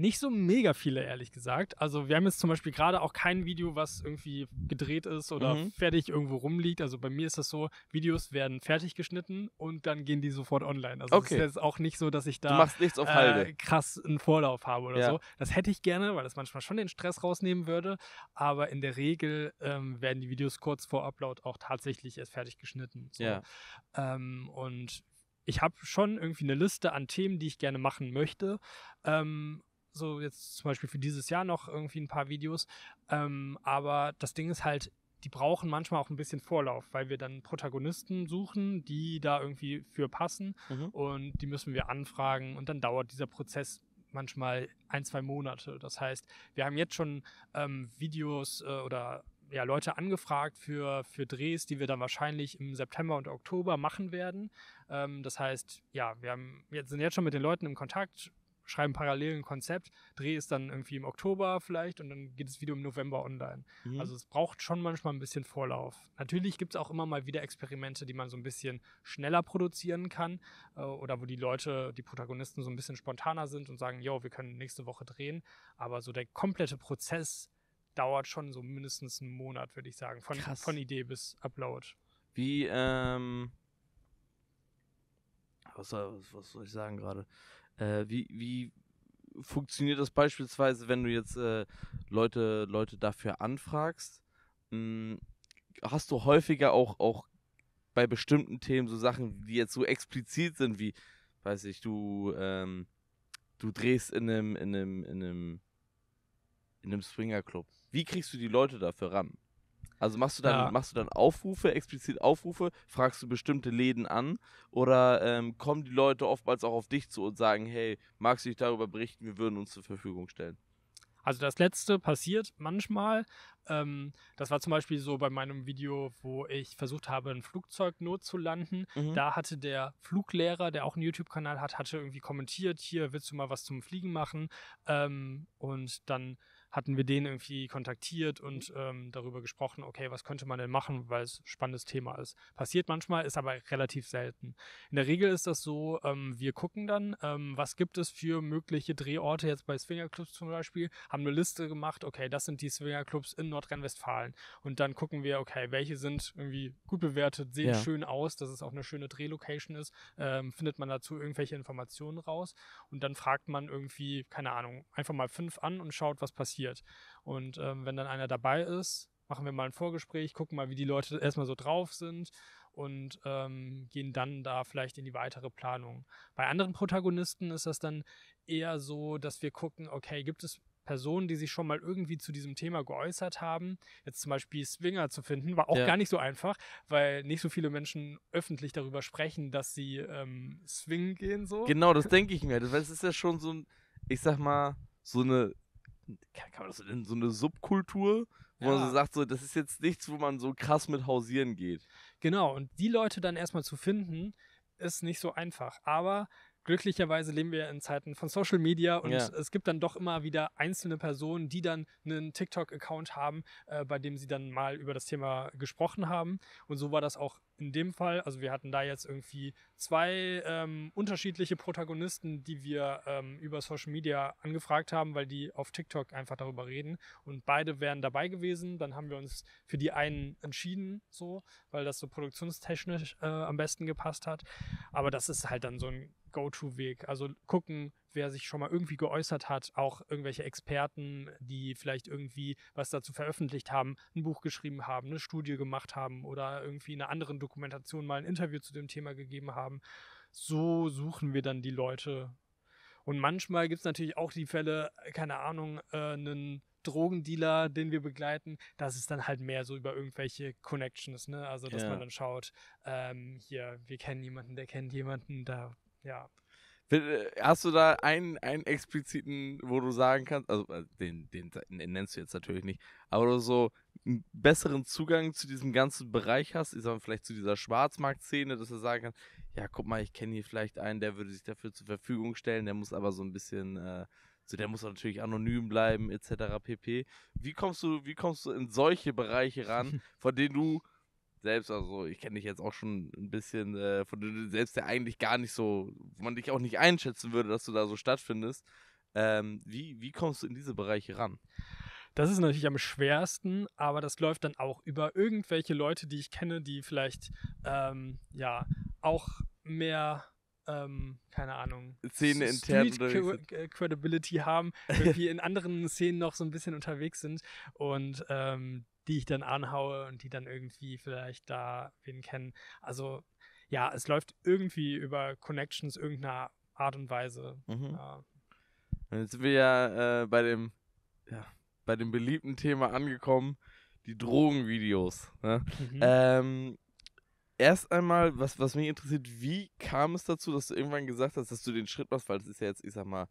nicht so mega viele, ehrlich gesagt. Also wir haben jetzt zum Beispiel gerade auch kein Video, was irgendwie gedreht ist oder mhm. fertig irgendwo rumliegt. Also bei mir ist das so, Videos werden fertig geschnitten und dann gehen die sofort online. Also okay. ist jetzt auch nicht so, dass ich da äh, krass einen Vorlauf habe oder ja. so. Das hätte ich gerne, weil das manchmal schon den Stress rausnehmen würde. Aber in der Regel ähm, werden die Videos kurz vor Upload auch tatsächlich erst fertig geschnitten. So. Ja. Ähm, und ich habe schon irgendwie eine Liste an Themen, die ich gerne machen möchte. Ähm, so jetzt zum Beispiel für dieses Jahr noch irgendwie ein paar Videos. Ähm, aber das Ding ist halt, die brauchen manchmal auch ein bisschen Vorlauf, weil wir dann Protagonisten suchen, die da irgendwie für passen mhm. und die müssen wir anfragen und dann dauert dieser Prozess manchmal ein, zwei Monate. Das heißt, wir haben jetzt schon ähm, Videos äh, oder ja, Leute angefragt für, für Drehs, die wir dann wahrscheinlich im September und Oktober machen werden. Ähm, das heißt, ja, wir haben, jetzt, sind jetzt schon mit den Leuten im Kontakt, schreiben parallel ein Konzept, Dreh ist dann irgendwie im Oktober vielleicht und dann geht das Video im November online. Mhm. Also es braucht schon manchmal ein bisschen Vorlauf. Natürlich gibt es auch immer mal wieder Experimente, die man so ein bisschen schneller produzieren kann äh, oder wo die Leute, die Protagonisten so ein bisschen spontaner sind und sagen, jo, wir können nächste Woche drehen, aber so der komplette Prozess dauert schon so mindestens einen Monat, würde ich sagen, von, von Idee bis Upload. Wie, ähm, was, was soll ich sagen gerade? Äh, wie, wie funktioniert das beispielsweise, wenn du jetzt äh, Leute, Leute dafür anfragst? Mh, hm, hast du häufiger auch, auch bei bestimmten Themen so Sachen, die jetzt so explizit sind, wie, weiß ich, du, ähm, du drehst in einem, in einem, in einem, in einem Swingerclub. Wie kriegst du die Leute dafür ran? Also machst du dann, ja. machst du dann Aufrufe, explizit Aufrufe, fragst du bestimmte Läden an oder ähm, kommen die Leute oftmals auch auf dich zu und sagen, hey, magst du dich darüber berichten, wir würden uns zur Verfügung stellen? Also das letzte passiert manchmal. Ähm, das war zum Beispiel so bei meinem Video, wo ich versucht habe, ein Flugzeug not zu landen. Mhm. Da hatte der Fluglehrer, der auch einen YouTube-Kanal hat, hatte irgendwie kommentiert, hier willst du mal was zum Fliegen machen. Ähm, und dann hatten wir den irgendwie kontaktiert und ähm, darüber gesprochen, okay, was könnte man denn machen, weil es ein spannendes Thema ist. Passiert manchmal, ist aber relativ selten. In der Regel ist das so, ähm, wir gucken dann, ähm, was gibt es für mögliche Drehorte jetzt bei Swingerclubs zum Beispiel, haben eine Liste gemacht, okay, das sind die Swingerclubs in Nordrhein-Westfalen. Und dann gucken wir, okay, welche sind irgendwie gut bewertet, sehen ja. schön aus, dass es auch eine schöne Drehlocation ist, ähm, findet man dazu irgendwelche Informationen raus und dann fragt man irgendwie, keine Ahnung, einfach mal fünf an und schaut, was passiert reflektiert. Und ähm, wenn dann einer dabei ist, machen wir mal ein Vorgespräch, gucken mal, wie die Leute erstmal so drauf sind und ähm, gehen dann da vielleicht in die weitere Planung. Bei anderen Protagonisten ist das dann eher so, dass wir gucken, okay, gibt es Personen, die sich schon mal irgendwie zu diesem Thema geäußert haben. Jetzt zum Beispiel Swinger zu finden, war auch ja. gar nicht so einfach, weil nicht so viele Menschen öffentlich darüber sprechen, dass sie ähm, swingen gehen so. Genau, das denke ich mir. Das ist ja schon so ein, ich sag mal, so eine kann, kann man das so nennen, so eine Subkultur, wo ja. man so sagt, so, das ist jetzt nichts, wo man so krass mit hausieren geht. Genau, und die Leute dann erstmal zu finden, ist nicht so einfach. Aber glücklicherweise leben wir in Zeiten von Social Media und ja. es gibt dann doch immer wieder einzelne Personen, die dann einen TikTok-Account haben, äh, bei dem sie dann mal über das Thema gesprochen haben. Und so war das auch in dem Fall. Also wir hatten da jetzt irgendwie zwei ähm, unterschiedliche Protagonisten, die wir ähm, über Social Media angefragt haben, weil die auf TikTok einfach darüber reden. Und beide wären dabei gewesen. Dann haben wir uns für die einen entschieden, so, weil das so produktionstechnisch äh, am besten gepasst hat. Aber das ist halt dann so ein Go-To-Weg. Also gucken, wer sich schon mal irgendwie geäußert hat, auch irgendwelche Experten, die vielleicht irgendwie was dazu veröffentlicht haben, ein Buch geschrieben haben, eine Studie gemacht haben oder irgendwie in einer anderen Dokumentation mal ein Interview zu dem Thema gegeben haben. So suchen wir dann die Leute. Und manchmal gibt es natürlich auch die Fälle, keine Ahnung, äh, einen Drogendealer, den wir begleiten, das ist dann halt mehr so über irgendwelche Connections, ne? Also dass yeah. man dann schaut, ähm, hier, wir kennen jemanden, der kennt jemanden, da ja. Äh, hast du da einen, einen expliziten, wo du sagen kannst, also äh, den, den, den nennst du jetzt natürlich nicht, aber du so einen besseren Zugang zu diesem ganzen Bereich hast, ich sag vielleicht zu dieser Schwarzmarktszene, dass du sagen kannst, ja, guck mal, ich kenne hier vielleicht einen, der würde sich dafür zur Verfügung stellen, der muss aber so ein bisschen, äh, so der muss natürlich anonym bleiben, etc. pp. Wie kommst du, wie kommst du in solche Bereiche ran, von denen du selbst, also ich kenne dich jetzt auch schon ein bisschen, äh, von dir selbst der eigentlich gar nicht so, wo man dich auch nicht einschätzen würde, dass du da so stattfindest. Ähm, wie, wie kommst du in diese Bereiche ran? Das ist natürlich am schwersten, aber das läuft dann auch über irgendwelche Leute, die ich kenne, die vielleicht ähm, ja auch mehr ähm, keine Ahnung, Szene intern äh, Credibility haben, irgendwie in anderen Szenen noch so ein bisschen unterwegs sind und ähm, die ich dann anhaue und die dann irgendwie vielleicht da wen kennen. Also ja, es läuft irgendwie über Connections irgendeiner Art und Weise. Mhm. Ja. Jetzt sind wir ja, äh, bei dem ja, bei dem beliebten Thema angekommen, die Drogenvideos. Ne? Mhm. Ähm, erst einmal, was, was mich interessiert, wie kam es dazu, dass du irgendwann gesagt hast, dass du den Schritt machst, weil es ist ja jetzt, ich sag mal,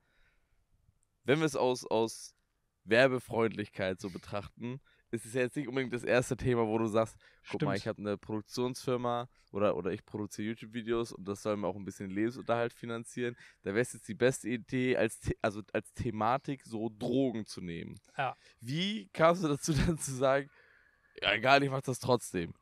wenn wir es aus, aus Werbefreundlichkeit so betrachten, ist es ja jetzt nicht unbedingt das erste Thema, wo du sagst, guck Stimmt. mal, ich habe eine Produktionsfirma oder, oder ich produziere YouTube-Videos und das soll mir auch ein bisschen Lebensunterhalt finanzieren. Da wäre es jetzt die beste Idee, als also als Thematik so Drogen zu nehmen. Ja. Wie kamst du dazu dann zu sagen, ja, egal, ich mach das trotzdem?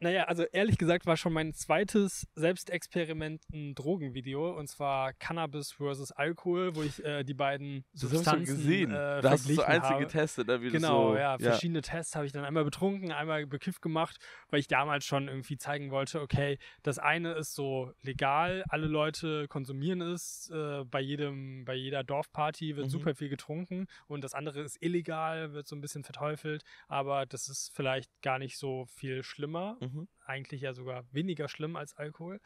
Naja, also ehrlich gesagt war schon mein zweites Selbstexperiment ein Drogenvideo und zwar Cannabis versus Alkohol, wo ich äh, die beiden Substanzen das gesehen. Äh, da hast du so einzeln getestet, ne, wie Genau, so, Genau, ja, verschiedene Tests habe ich dann einmal betrunken, einmal bekifft gemacht, weil ich damals schon irgendwie zeigen wollte, okay, das eine ist so legal, alle Leute konsumieren es, äh, bei jedem, bei jeder Dorfparty wird mhm. super viel getrunken und das andere ist illegal, wird so ein bisschen verteufelt, aber das ist vielleicht gar nicht so viel schlimmer. Mhm Mhm. Eigentlich ja sogar weniger schlimm als Alkohol.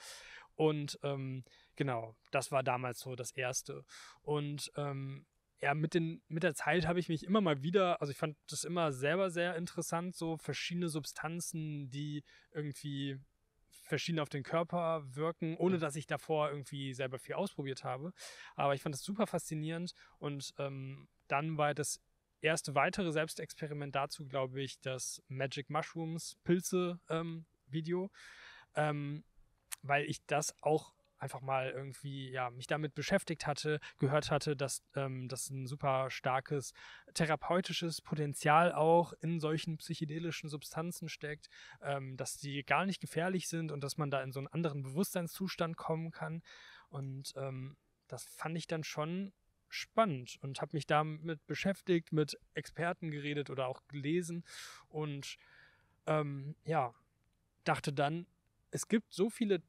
Und ähm, genau, das war damals so das Erste. Und ähm, ja, mit, den, mit der Zeit habe ich mich immer mal wieder, also ich fand das immer selber sehr interessant, so verschiedene Substanzen, die irgendwie verschieden auf den Körper wirken, ohne dass ich davor irgendwie selber viel ausprobiert habe. Aber ich fand das super faszinierend und ähm, dann war das erste weitere Selbstexperiment dazu, glaube ich, das Magic Mushrooms Pilze ähm, Video, ähm, weil ich das auch einfach mal irgendwie ja mich damit beschäftigt hatte, gehört hatte, dass ähm, das ein super starkes therapeutisches Potenzial auch in solchen psychedelischen Substanzen steckt, ähm, dass die gar nicht gefährlich sind und dass man da in so einen anderen Bewusstseinszustand kommen kann und ähm, das fand ich dann schon spannend und habe mich damit beschäftigt, mit Experten geredet oder auch gelesen und ähm, ja, dachte dann, es gibt so viele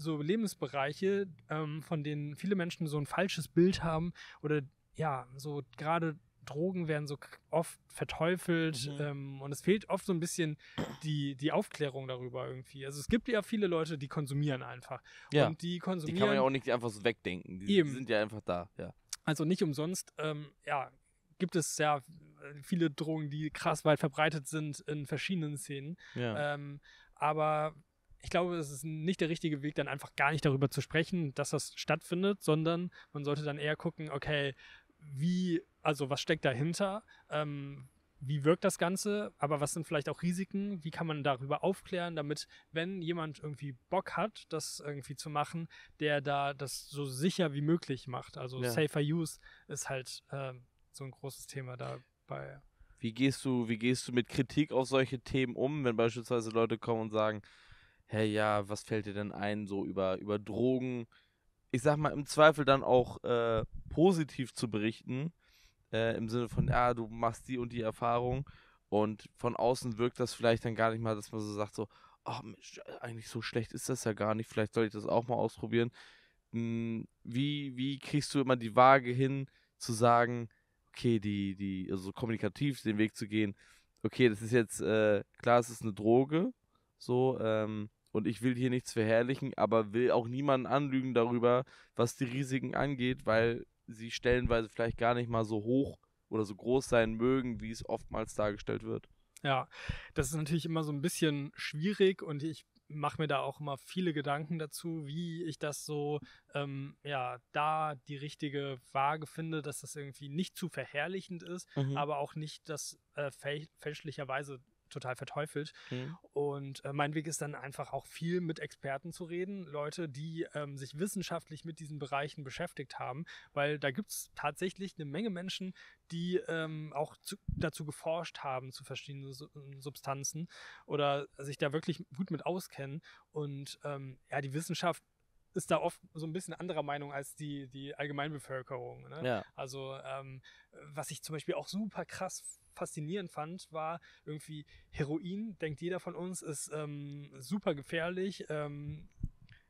so Lebensbereiche, ähm, von denen viele Menschen so ein falsches Bild haben oder ja, so gerade Drogen werden so oft verteufelt mhm. ähm, und es fehlt oft so ein bisschen die, die Aufklärung darüber irgendwie. Also es gibt ja viele Leute, die konsumieren einfach. Ja. Und die konsumieren. Die kann man ja auch nicht einfach so wegdenken. Die eben. sind ja einfach da. Ja. Also nicht umsonst, ähm, ja, gibt es ja äh, viele Drogen, die krass weit verbreitet sind in verschiedenen Szenen. Ja. Ähm, aber ich glaube, es ist nicht der richtige Weg, dann einfach gar nicht darüber zu sprechen, dass das stattfindet, sondern man sollte dann eher gucken, okay, wie, also was steckt dahinter? Ähm, wie wirkt das Ganze, aber was sind vielleicht auch Risiken, wie kann man darüber aufklären, damit, wenn jemand irgendwie Bock hat, das irgendwie zu machen, der da das so sicher wie möglich macht. Also ja. Safer Use ist halt äh, so ein großes Thema dabei. Wie gehst du, wie gehst du mit Kritik auf solche Themen um, wenn beispielsweise Leute kommen und sagen, hey ja, was fällt dir denn ein, so über, über Drogen? Ich sag mal, im Zweifel dann auch äh, positiv zu berichten äh, im Sinne von, ja, ah, du machst die und die Erfahrung und von außen wirkt das vielleicht dann gar nicht mal, dass man so sagt, so, oh, Mensch, eigentlich so schlecht ist das ja gar nicht, vielleicht soll ich das auch mal ausprobieren. Hm, wie, wie kriegst du immer die Waage hin, zu sagen, okay, die, die, also kommunikativ den Weg zu gehen, okay, das ist jetzt, äh, klar, es ist eine Droge, so, ähm, und ich will hier nichts verherrlichen, aber will auch niemanden anlügen darüber, was die Risiken angeht, weil sie stellenweise vielleicht gar nicht mal so hoch oder so groß sein mögen, wie es oftmals dargestellt wird. Ja, das ist natürlich immer so ein bisschen schwierig und ich mache mir da auch immer viele Gedanken dazu, wie ich das so, ähm, ja, da die richtige Waage finde, dass das irgendwie nicht zu verherrlichend ist, mhm. aber auch nicht, dass äh, fälschlicherweise total verteufelt. Mhm. Und äh, mein Weg ist dann einfach auch viel mit Experten zu reden, Leute, die ähm, sich wissenschaftlich mit diesen Bereichen beschäftigt haben, weil da gibt es tatsächlich eine Menge Menschen, die ähm, auch zu, dazu geforscht haben, zu verschiedenen Su äh, Substanzen oder sich da wirklich gut mit auskennen. Und ähm, ja, die Wissenschaft ist da oft so ein bisschen anderer Meinung als die, die Allgemeinbevölkerung. Ne? Ja. Also ähm, was ich zum Beispiel auch super krass faszinierend fand, war irgendwie Heroin, denkt jeder von uns, ist ähm, super gefährlich. Ähm,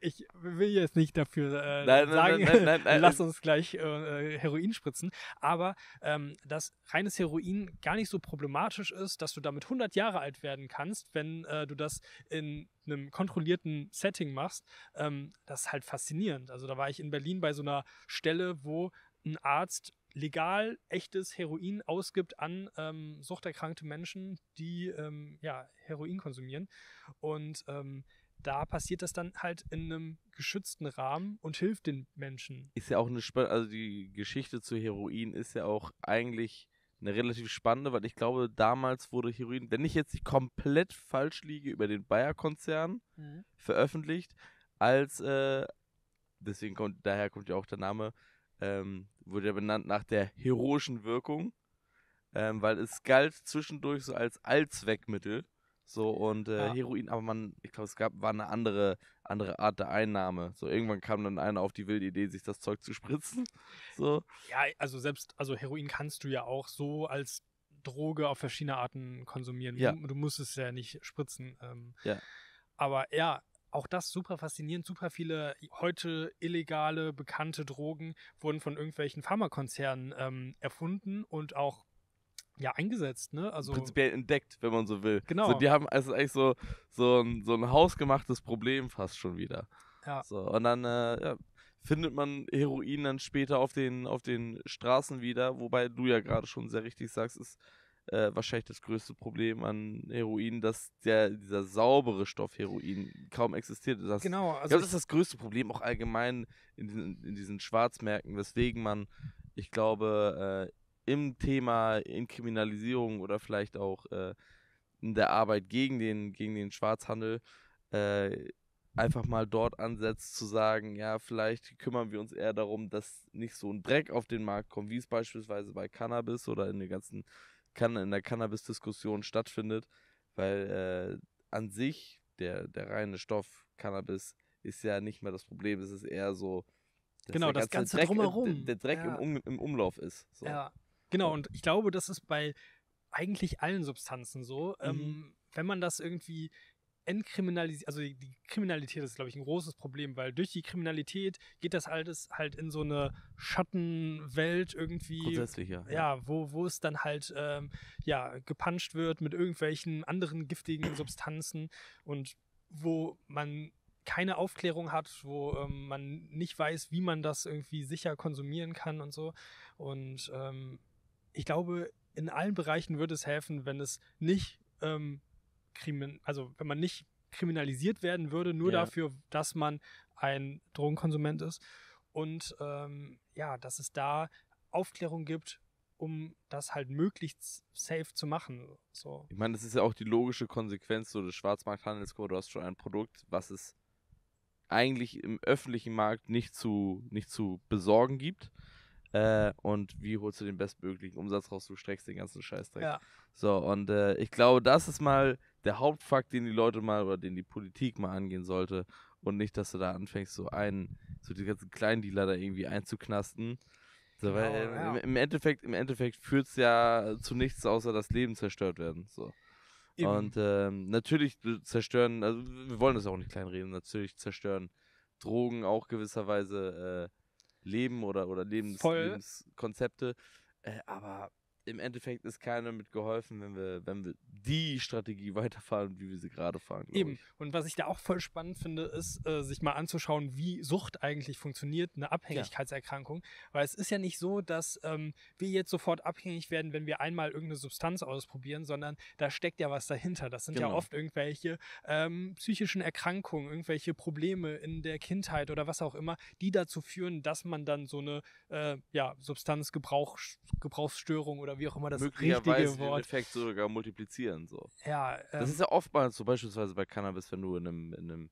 ich will jetzt nicht dafür äh, nein, sagen, nein, nein, nein lass uns gleich äh, äh, Heroin spritzen, aber ähm, dass reines Heroin gar nicht so problematisch ist, dass du damit 100 Jahre alt werden kannst, wenn äh, du das in einem kontrollierten Setting machst, ähm, das ist halt faszinierend. Also da war ich in Berlin bei so einer Stelle, wo ein Arzt legal echtes Heroin ausgibt an ähm, suchterkrankte Menschen, die ähm, ja, Heroin konsumieren. Und ähm, da passiert das dann halt in einem geschützten Rahmen und hilft den Menschen. Ist ja auch eine spannende, also die Geschichte zu Heroin ist ja auch eigentlich eine relativ spannende, weil ich glaube, damals wurde Heroin, wenn ich jetzt nicht komplett falsch liege, über den Bayer-Konzern mhm. veröffentlicht, als, äh, deswegen kommt, daher kommt ja auch der Name, ähm, wurde ja benannt nach der heroischen Wirkung, ähm, weil es galt zwischendurch so als Allzweckmittel so und äh, ja. Heroin, aber man, ich glaube, es gab, war eine andere, andere Art der Einnahme. So irgendwann kam dann einer auf die wilde Idee, sich das Zeug zu spritzen. So. Ja, also selbst, also Heroin kannst du ja auch so als Droge auf verschiedene Arten konsumieren. Ja. Du, du musst es ja nicht spritzen. Ähm, ja. Aber ja, auch das super faszinierend. Super viele heute illegale, bekannte Drogen wurden von irgendwelchen Pharmakonzernen ähm, erfunden und auch ja, eingesetzt, ne? Also prinzipiell entdeckt, wenn man so will. Genau. So, die haben also eigentlich so, so, ein, so ein hausgemachtes Problem fast schon wieder. Ja. So, und dann äh, ja, findet man Heroin dann später auf den, auf den Straßen wieder, wobei du ja gerade schon sehr richtig sagst, ist äh, wahrscheinlich das größte Problem an Heroin, dass der, dieser saubere Stoff Heroin kaum existiert. Das, genau. Also ich glaube, das ist das größte Problem auch allgemein in, in diesen Schwarzmärkten, weswegen man ich glaube, äh, im Thema Inkriminalisierung oder vielleicht auch äh, in der Arbeit gegen den, gegen den Schwarzhandel äh, einfach mal dort ansetzt zu sagen, ja, vielleicht kümmern wir uns eher darum, dass nicht so ein Dreck auf den Markt kommt, wie es beispielsweise bei Cannabis oder in, den ganzen Can in der Cannabis-Diskussion stattfindet, weil äh, an sich der, der reine Stoff Cannabis ist ja nicht mehr das Problem, es ist eher so, dass genau, das ganze, ganze Dreck, drumherum. der Dreck ja. im, um, im Umlauf ist. So. Ja, Genau, und ich glaube, das ist bei eigentlich allen Substanzen so. Mhm. Ähm, wenn man das irgendwie entkriminalisiert, also die Kriminalität ist, glaube ich, ein großes Problem, weil durch die Kriminalität geht das alles halt in so eine Schattenwelt irgendwie. Grundsätzlich, ja. Ja, wo, wo es dann halt, ähm, ja, gepanscht wird mit irgendwelchen anderen giftigen Substanzen und wo man keine Aufklärung hat, wo ähm, man nicht weiß, wie man das irgendwie sicher konsumieren kann und so. Und ähm, ich glaube, in allen Bereichen würde es helfen, wenn es nicht ähm, krimin also wenn man nicht kriminalisiert werden würde, nur ja. dafür, dass man ein Drogenkonsument ist. Und ähm, ja, dass es da Aufklärung gibt, um das halt möglichst safe zu machen. So. Ich meine, das ist ja auch die logische Konsequenz so des Schwarzmarkthandels, Du hast schon ein Produkt, was es eigentlich im öffentlichen Markt nicht zu, nicht zu besorgen gibt. Äh, und wie holst du den bestmöglichen Umsatz raus? Du streckst den ganzen Scheißdreck. Ja. So, und äh, ich glaube, das ist mal der Hauptfakt, den die Leute mal oder den die Politik mal angehen sollte. Und nicht, dass du da anfängst, so einen, so die ganzen kleinen Dealer da irgendwie einzuknasten. So, weil oh, ja. im, Endeffekt, im Endeffekt führt es ja zu nichts, außer dass Leben zerstört werden. So. Und ähm, natürlich zerstören, also wir wollen das auch nicht kleinreden, natürlich zerstören Drogen auch gewisserweise äh, Leben oder, oder Lebens Lebenskonzepte. Äh, aber im Endeffekt ist keiner mit geholfen, wenn wir, wenn wir die Strategie weiterfahren, wie wir sie gerade fahren. Eben. Ich. Und was ich da auch voll spannend finde, ist, äh, sich mal anzuschauen, wie Sucht eigentlich funktioniert, eine Abhängigkeitserkrankung. Ja. Weil es ist ja nicht so, dass ähm, wir jetzt sofort abhängig werden, wenn wir einmal irgendeine Substanz ausprobieren, sondern da steckt ja was dahinter. Das sind genau. ja oft irgendwelche ähm, psychischen Erkrankungen, irgendwelche Probleme in der Kindheit oder was auch immer, die dazu führen, dass man dann so eine äh, ja, Substanzgebrauchsstörung oder wie auch immer das richtige Wort. Effekt sogar multiplizieren. So. Ja, ähm, das ist ja oftmals so beispielsweise bei Cannabis, wenn du in einem, in einem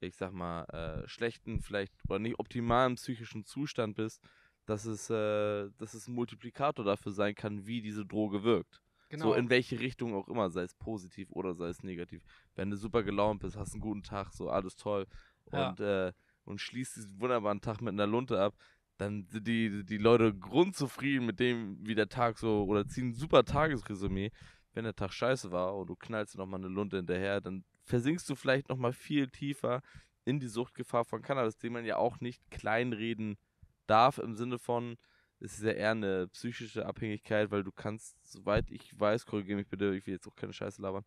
ich sag mal, äh, schlechten, vielleicht oder nicht optimalen psychischen Zustand bist, dass es, äh, dass es ein Multiplikator dafür sein kann, wie diese Droge wirkt. Genau. So in welche Richtung auch immer, sei es positiv oder sei es negativ. Wenn du super gelaunt bist, hast einen guten Tag, so alles toll und, ja. äh, und schließt diesen wunderbaren Tag mit einer Lunte ab, dann sind die, die Leute grundzufrieden mit dem, wie der Tag so, oder ziehen ein super Tagesresümee. Wenn der Tag scheiße war und du knallst dir nochmal eine Lunte hinterher, dann versinkst du vielleicht nochmal viel tiefer in die Suchtgefahr von Cannabis, den man ja auch nicht kleinreden darf, im Sinne von, es ist ja eher eine psychische Abhängigkeit, weil du kannst, soweit ich weiß, korrigiere mich bitte, ich will jetzt auch keine Scheiße labern,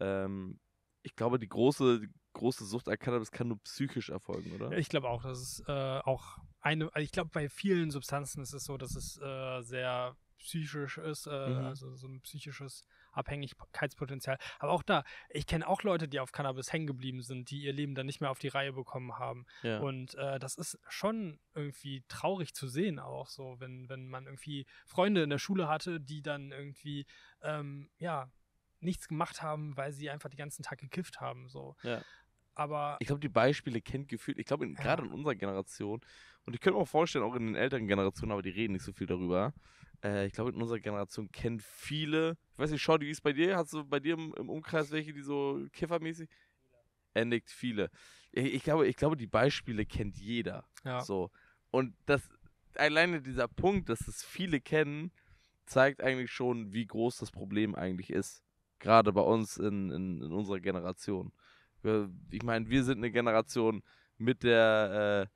ähm, ich glaube, die große, die große Sucht an Cannabis kann nur psychisch erfolgen, oder? Ich glaube auch, das ist äh, auch eine, also ich glaube, bei vielen Substanzen ist es so, dass es äh, sehr psychisch ist, äh, mhm. also so ein psychisches Abhängigkeitspotenzial. Aber auch da, ich kenne auch Leute, die auf Cannabis hängen geblieben sind, die ihr Leben dann nicht mehr auf die Reihe bekommen haben. Ja. Und äh, das ist schon irgendwie traurig zu sehen, auch so, wenn, wenn man irgendwie Freunde in der Schule hatte, die dann irgendwie, ähm, ja, nichts gemacht haben, weil sie einfach den ganzen Tag gekifft haben. So. Ja. Aber ich glaube, die Beispiele kennt gefühlt, ich glaube, ja. gerade in unserer Generation, und ich könnte mir auch vorstellen, auch in den älteren Generationen, aber die reden nicht so viel darüber. Äh, ich glaube, in unserer Generation kennen viele, ich weiß nicht, schau, wie ist bei dir? Hast du bei dir im, im Umkreis welche, die so kiffermäßig? Er nickt viele. Ich, ich, glaube, ich glaube, die Beispiele kennt jeder. Ja. So. Und das, alleine dieser Punkt, dass es viele kennen, zeigt eigentlich schon, wie groß das Problem eigentlich ist. Gerade bei uns in, in, in unserer Generation. Ich meine, wir sind eine Generation mit der, äh,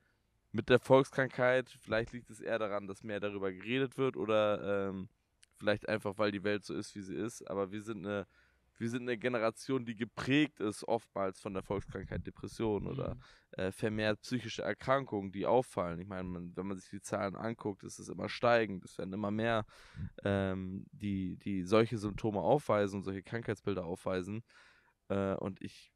mit der Volkskrankheit. Vielleicht liegt es eher daran, dass mehr darüber geredet wird oder ähm, vielleicht einfach, weil die Welt so ist, wie sie ist. Aber wir sind eine, wir sind eine Generation, die geprägt ist oftmals von der Volkskrankheit Depression mhm. oder äh, vermehrt psychische Erkrankungen, die auffallen. Ich meine, wenn man sich die Zahlen anguckt, ist es immer steigend. Es werden immer mehr, mhm. ähm, die, die solche Symptome aufweisen und solche Krankheitsbilder aufweisen. Äh, und ich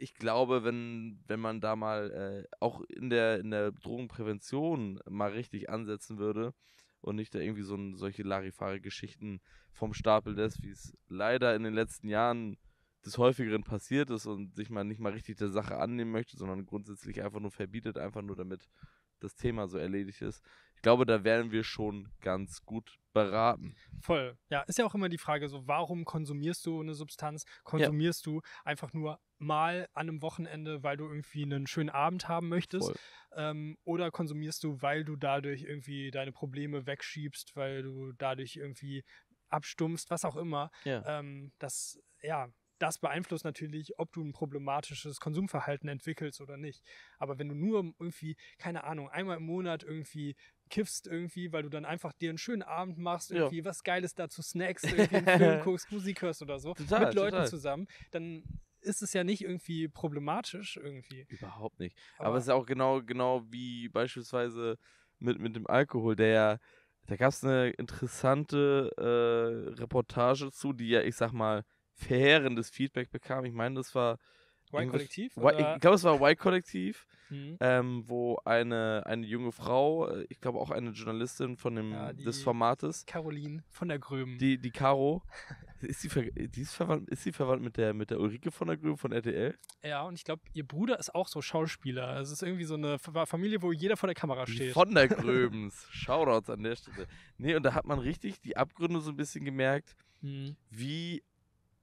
ich glaube, wenn, wenn man da mal äh, auch in der, in der Drogenprävention mal richtig ansetzen würde und nicht da irgendwie so ein, solche larifare geschichten vom Stapel lässt, wie es leider in den letzten Jahren des häufigeren passiert ist und sich mal nicht mal richtig der Sache annehmen möchte, sondern grundsätzlich einfach nur verbietet, einfach nur damit das Thema so erledigt ist ich glaube, da werden wir schon ganz gut beraten. Voll. Ja, ist ja auch immer die Frage, so warum konsumierst du eine Substanz? Konsumierst ja. du einfach nur mal an einem Wochenende, weil du irgendwie einen schönen Abend haben möchtest? Ähm, oder konsumierst du, weil du dadurch irgendwie deine Probleme wegschiebst, weil du dadurch irgendwie abstumpfst, was auch immer. Ja. Ähm, das, ja, das beeinflusst natürlich, ob du ein problematisches Konsumverhalten entwickelst oder nicht. Aber wenn du nur irgendwie, keine Ahnung, einmal im Monat irgendwie kiffst irgendwie, weil du dann einfach dir einen schönen Abend machst, irgendwie ja. was Geiles dazu snackst, irgendwie einen Film guckst, Musik hörst oder so, total, mit Leuten total. zusammen, dann ist es ja nicht irgendwie problematisch irgendwie. Überhaupt nicht. Aber, Aber es ist auch genau, genau wie beispielsweise mit, mit dem Alkohol, der ja, da gab es eine interessante äh, Reportage zu, die ja, ich sag mal, verheerendes Feedback bekam. Ich meine, das war White kollektiv Ich glaube, es war White kollektiv mhm. ähm, wo eine, eine junge Frau, äh, ich glaube auch eine Journalistin von dem, ja, des Formates. Caroline von der Gröben. Die, die Caro. ist, die, die ist, verwandt, ist die verwandt mit der, mit der Ulrike von der Gröben von RTL? Ja, und ich glaube, ihr Bruder ist auch so Schauspieler. Es ist irgendwie so eine Familie, wo jeder vor der Kamera steht. von der Gröbens. Shoutouts an der Stelle. Nee, und da hat man richtig die Abgründe so ein bisschen gemerkt, mhm. wie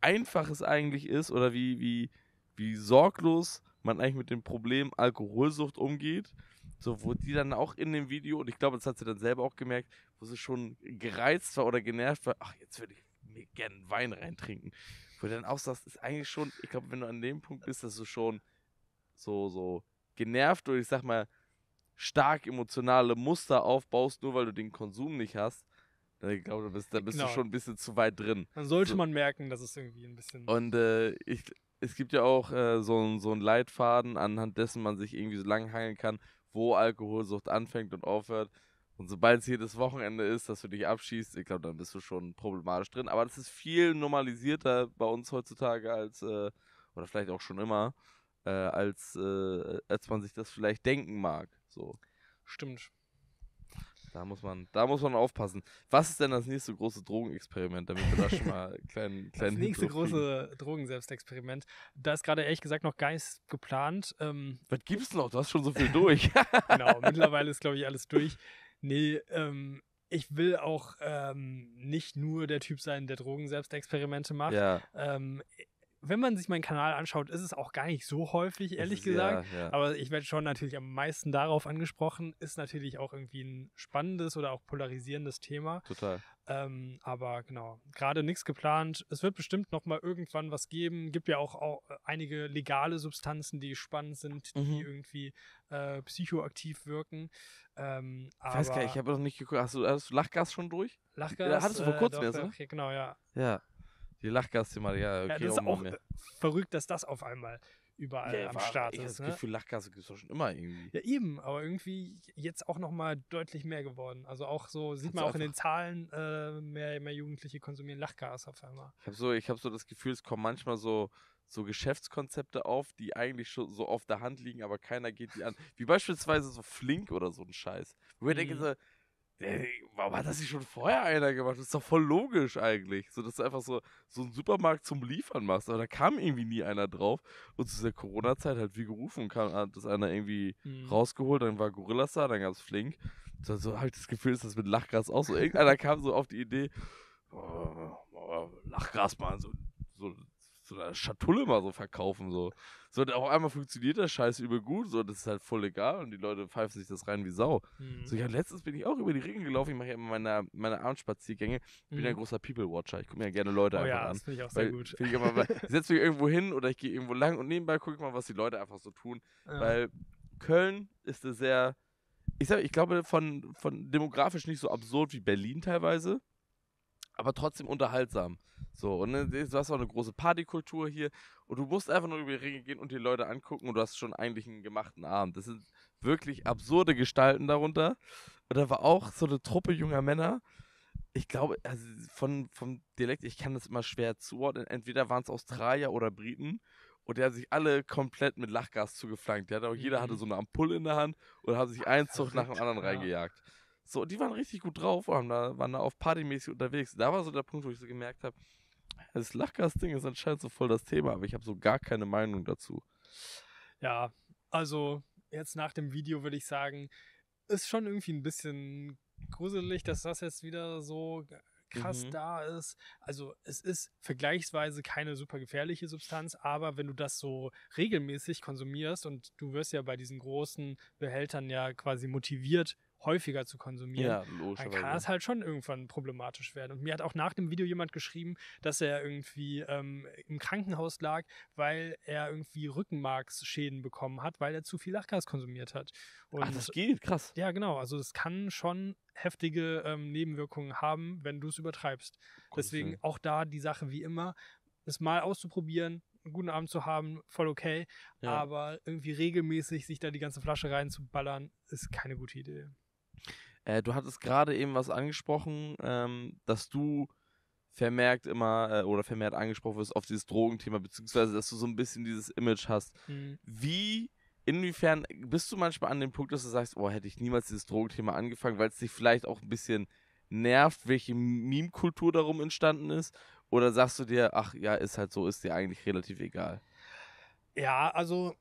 einfach es eigentlich ist oder wie, wie wie sorglos man eigentlich mit dem Problem Alkoholsucht umgeht. So, wo die dann auch in dem Video, und ich glaube, das hat sie dann selber auch gemerkt, wo sie schon gereizt war oder genervt war, ach, jetzt würde ich mir gerne Wein reintrinken. Wo du dann auch sagst, ist eigentlich schon, ich glaube, wenn du an dem Punkt bist, dass du schon so, so genervt oder ich sag mal, stark emotionale Muster aufbaust, nur weil du den Konsum nicht hast, dann glaube, da bist, da bist genau. du schon ein bisschen zu weit drin. Dann sollte so. man merken, dass es irgendwie ein bisschen. Und äh, ich, es gibt ja auch äh, so, so einen Leitfaden, anhand dessen man sich irgendwie so lang hangeln kann, wo Alkoholsucht anfängt und aufhört. Und sobald es jedes Wochenende ist, dass du dich abschießt, ich glaube, dann bist du schon problematisch drin. Aber das ist viel normalisierter bei uns heutzutage als, äh, oder vielleicht auch schon immer, äh, als, äh, als man sich das vielleicht denken mag. So. Stimmt. Da muss man, da muss man aufpassen. Was ist denn das nächste große Drogenexperiment, damit wir da schon mal kleinen, kleinen Das nächste große Drogenselbstexperiment, da ist gerade ehrlich gesagt noch gar nichts geplant. Ähm, Was es noch? Du hast schon so viel durch. genau, mittlerweile ist, glaube ich, alles durch. Nee, ähm, ich will auch ähm, nicht nur der Typ sein, der Drogen Experimente macht. Ja. Ähm, wenn man sich meinen Kanal anschaut, ist es auch gar nicht so häufig, ehrlich ist, gesagt. Ja, ja. Aber ich werde schon natürlich am meisten darauf angesprochen. Ist natürlich auch irgendwie ein spannendes oder auch polarisierendes Thema. Total. Ähm, aber genau, gerade nichts geplant. Es wird bestimmt noch mal irgendwann was geben. Gibt ja auch, auch äh, einige legale Substanzen, die spannend sind, die mhm. irgendwie äh, psychoaktiv wirken. Ähm, ich weiß gar nicht, ich habe noch nicht geguckt. Hast du, hast du Lachgas schon durch? Lachgas. Hattest du vor äh, kurzem äh, doch, erst, ne? Genau, ja. Ja. Die Lachgasse ja. Okay, ja, das ist auch mehr. Äh, verrückt, dass das auf einmal überall ja, am war, Start ist. Ich das ne? Gefühl, Lachgasse gibt es doch schon immer irgendwie. Ja, eben, aber irgendwie jetzt auch nochmal deutlich mehr geworden. Also auch so, sieht Hat's man auch in den Zahlen, äh, mehr, mehr Jugendliche konsumieren Lachgas auf einmal. Ich habe so, hab so das Gefühl, es kommen manchmal so, so Geschäftskonzepte auf, die eigentlich schon so auf der Hand liegen, aber keiner geht die an. Wie beispielsweise so Flink oder so ein Scheiß. Wo ich mhm. denke, so, äh, warum hat das nicht schon vorher einer gemacht? Das ist doch voll logisch eigentlich. So, dass du einfach so, so einen Supermarkt zum Liefern machst. Aber da kam irgendwie nie einer drauf. Und zu dieser Corona-Zeit halt wie gerufen kam, hat das einer irgendwie mhm. rausgeholt. Dann war Gorillas da, dann ganz Flink. So, so habe ich das Gefühl, ist das mit Lachgas auch so. Irgendeiner kam so auf die Idee, oh, oh, oh Lachgas, Mann, so, so so einer Schatulle mal so verkaufen. So. so auf einmal funktioniert der Scheiß übel gut, so das ist halt voll egal und die Leute pfeifen sich das rein wie Sau. Mhm. So, ja, letztens bin ich auch über die Ringe gelaufen, ich mache ja immer meine, meine Abendspaziergänge. Ich bin mhm. ein großer People-Watcher, ich gucke mir ja gerne Leute oh, einfach ja, an. Das finde ich auch sehr gut. Ich, ich setze mich irgendwo hin oder ich gehe irgendwo lang und nebenbei gucke ich mal, was die Leute einfach so tun. Ja. Weil Köln ist eine sehr, ich, sag, ich glaube, von, von demografisch nicht so absurd wie Berlin teilweise aber trotzdem unterhaltsam. So, und ne, du hast auch eine große Partykultur hier und du musst einfach nur über die Ringe gehen und die Leute angucken und du hast schon eigentlich einen gemachten Abend. Das sind wirklich absurde Gestalten darunter. Und da war auch so eine Truppe junger Männer. Ich glaube, also von, vom Dialekt, ich kann das immer schwer zuordnen. Entweder waren es Australier oder Briten. Und die haben sich alle komplett mit Lachgas zugeflankt. Der hat auch, jeder hatte mhm. so eine Ampulle in der Hand und haben sich einen Zug nach dem anderen reingejagt. So, die waren richtig gut drauf, waren da, waren da auf Partymäßig unterwegs. Da war so der Punkt, wo ich so gemerkt habe, das Lachgas-Ding ist anscheinend so voll das Thema, aber ich habe so gar keine Meinung dazu. Ja, also jetzt nach dem Video würde ich sagen, ist schon irgendwie ein bisschen gruselig, dass das jetzt wieder so krass mhm. da ist. Also es ist vergleichsweise keine super gefährliche Substanz, aber wenn du das so regelmäßig konsumierst und du wirst ja bei diesen großen Behältern ja quasi motiviert, häufiger zu konsumieren, ja, dann kann das halt schon irgendwann problematisch werden. Und mir hat auch nach dem Video jemand geschrieben, dass er irgendwie ähm, im Krankenhaus lag, weil er irgendwie Rückenmarksschäden bekommen hat, weil er zu viel Lachgas konsumiert hat. Und Ach, das geht, krass. Ja, genau. Also es kann schon heftige ähm, Nebenwirkungen haben, wenn du es übertreibst. Gut, Deswegen ja. auch da die Sache wie immer, es mal auszuprobieren, einen guten Abend zu haben, voll okay. Ja. Aber irgendwie regelmäßig sich da die ganze Flasche reinzuballern, ist keine gute Idee. Äh, du hattest gerade eben was angesprochen, ähm, dass du vermerkt immer äh, oder vermehrt angesprochen wirst auf dieses Drogenthema, beziehungsweise dass du so ein bisschen dieses Image hast. Mhm. Wie, inwiefern bist du manchmal an dem Punkt, dass du sagst, oh, hätte ich niemals dieses Drogenthema angefangen, weil es dich vielleicht auch ein bisschen nervt, welche Meme-Kultur darum entstanden ist? Oder sagst du dir, ach ja, ist halt so, ist dir eigentlich relativ egal? Ja, also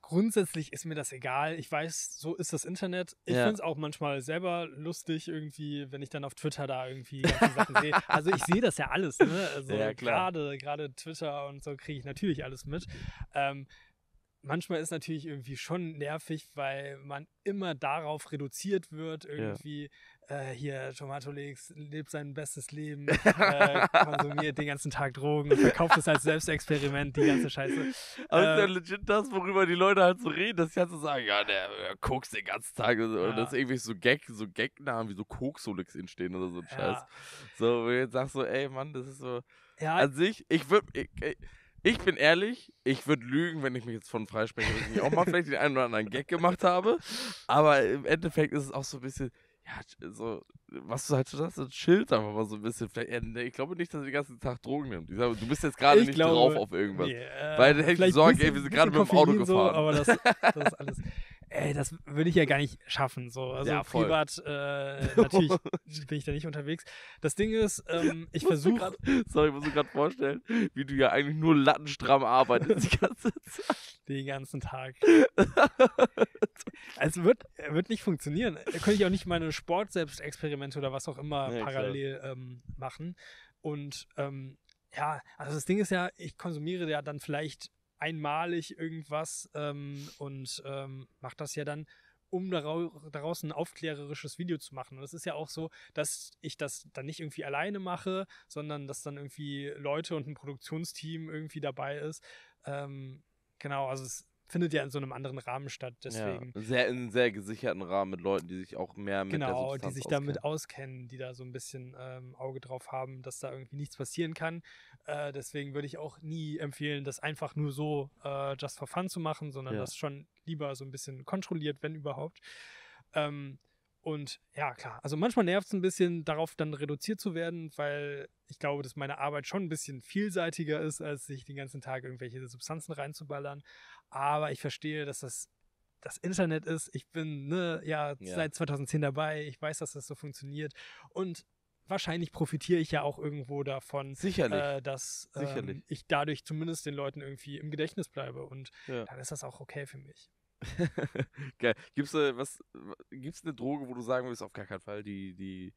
grundsätzlich ist mir das egal. Ich weiß, so ist das Internet. Ich ja. finde es auch manchmal selber lustig irgendwie, wenn ich dann auf Twitter da irgendwie Sachen sehe. Also ich sehe das ja alles, ne? Also ja, gerade gerade Twitter und so kriege ich natürlich alles mit. Ähm, manchmal ist natürlich irgendwie schon nervig, weil man immer darauf reduziert wird irgendwie. Ja äh, hier Tomatolix lebt sein bestes Leben, äh, konsumiert den ganzen Tag Drogen, verkauft es als Selbstexperiment, die ganze Scheiße. Aber äh, ist ja äh, legit das, worüber die Leute halt so reden, dass sie halt so sagen, ja, der, der Koks den ganzen Tag und, ja. und das irgendwie so Gag, so Gagnamen wie so Koksolix entstehen oder so ein ja. Scheiß. So, wenn jetzt sagst so, ey Mann, das ist so ja. an sich, ich würde ich, ich bin ehrlich, ich würde lügen, wenn ich mich jetzt von freispreche, dass ich auch mal vielleicht den einen oder anderen Gag gemacht habe. Aber im Endeffekt ist es auch so ein bisschen, ja, so, was du halt so hast, so ein Schild einfach mal so ein bisschen. Ne, ich glaube nicht, dass er den ganzen Tag Drogen nimmt. Sage, du bist jetzt gerade nicht glaube, drauf auf irgendwas. Yeah, weil dann hätte ich Sorge, ey, wir sind gerade mit dem Auto so, gefahren. aber das, das ist alles ey, das würde ich ja gar nicht schaffen. So. Also ja, privat äh, natürlich bin ich da nicht unterwegs. Das Ding ist, ähm, ich versuche. Sorry, ich muss mir gerade vorstellen, wie du ja eigentlich nur lattenstramm arbeitest die ganze Zeit. Den ganzen Tag. es wird, wird nicht funktionieren. Da könnte ich auch nicht meine Sport-Selbstexperimente oder was auch immer nee, parallel ähm, machen. Und ähm, ja, also das Ding ist ja, ich konsumiere ja dann vielleicht einmalig irgendwas ähm, und ähm, macht das ja dann um daraus ein aufklärerisches Video zu machen. Und es ist ja auch so, dass ich das dann nicht irgendwie alleine mache, sondern dass dann irgendwie Leute und ein Produktionsteam irgendwie dabei ist. Ähm, genau, also es findet ja in so einem anderen Rahmen statt. Deswegen. Ja, sehr, in einem sehr gesicherten Rahmen mit Leuten, die sich auch mehr mit der Genau, die sich auskennen. damit auskennen, die da so ein bisschen ähm, Auge drauf haben, dass da irgendwie nichts passieren kann. Äh, deswegen würde ich auch nie empfehlen, das einfach nur so äh, just for fun zu machen, sondern ja. das schon lieber so ein bisschen kontrolliert, wenn überhaupt. Ähm, und ja, klar, also manchmal nervt es ein bisschen, darauf dann reduziert zu werden, weil ich glaube, dass meine Arbeit schon ein bisschen vielseitiger ist, als sich den ganzen Tag irgendwelche Substanzen reinzuballern. Aber ich verstehe, dass das das Internet ist. Ich bin ne, ja, ja, seit 2010 dabei. Ich weiß, dass das so funktioniert. Und wahrscheinlich profitiere ich ja auch irgendwo davon, Sicherlich. Äh, dass ähm, Sicherlich. ich dadurch zumindest den Leuten irgendwie im Gedächtnis bleibe. Und ja. dann ist das auch okay für mich. Geil. Gibt's, äh, was, gibt's eine Droge, wo du sagen würdest, auf gar keinen Fall, die, die,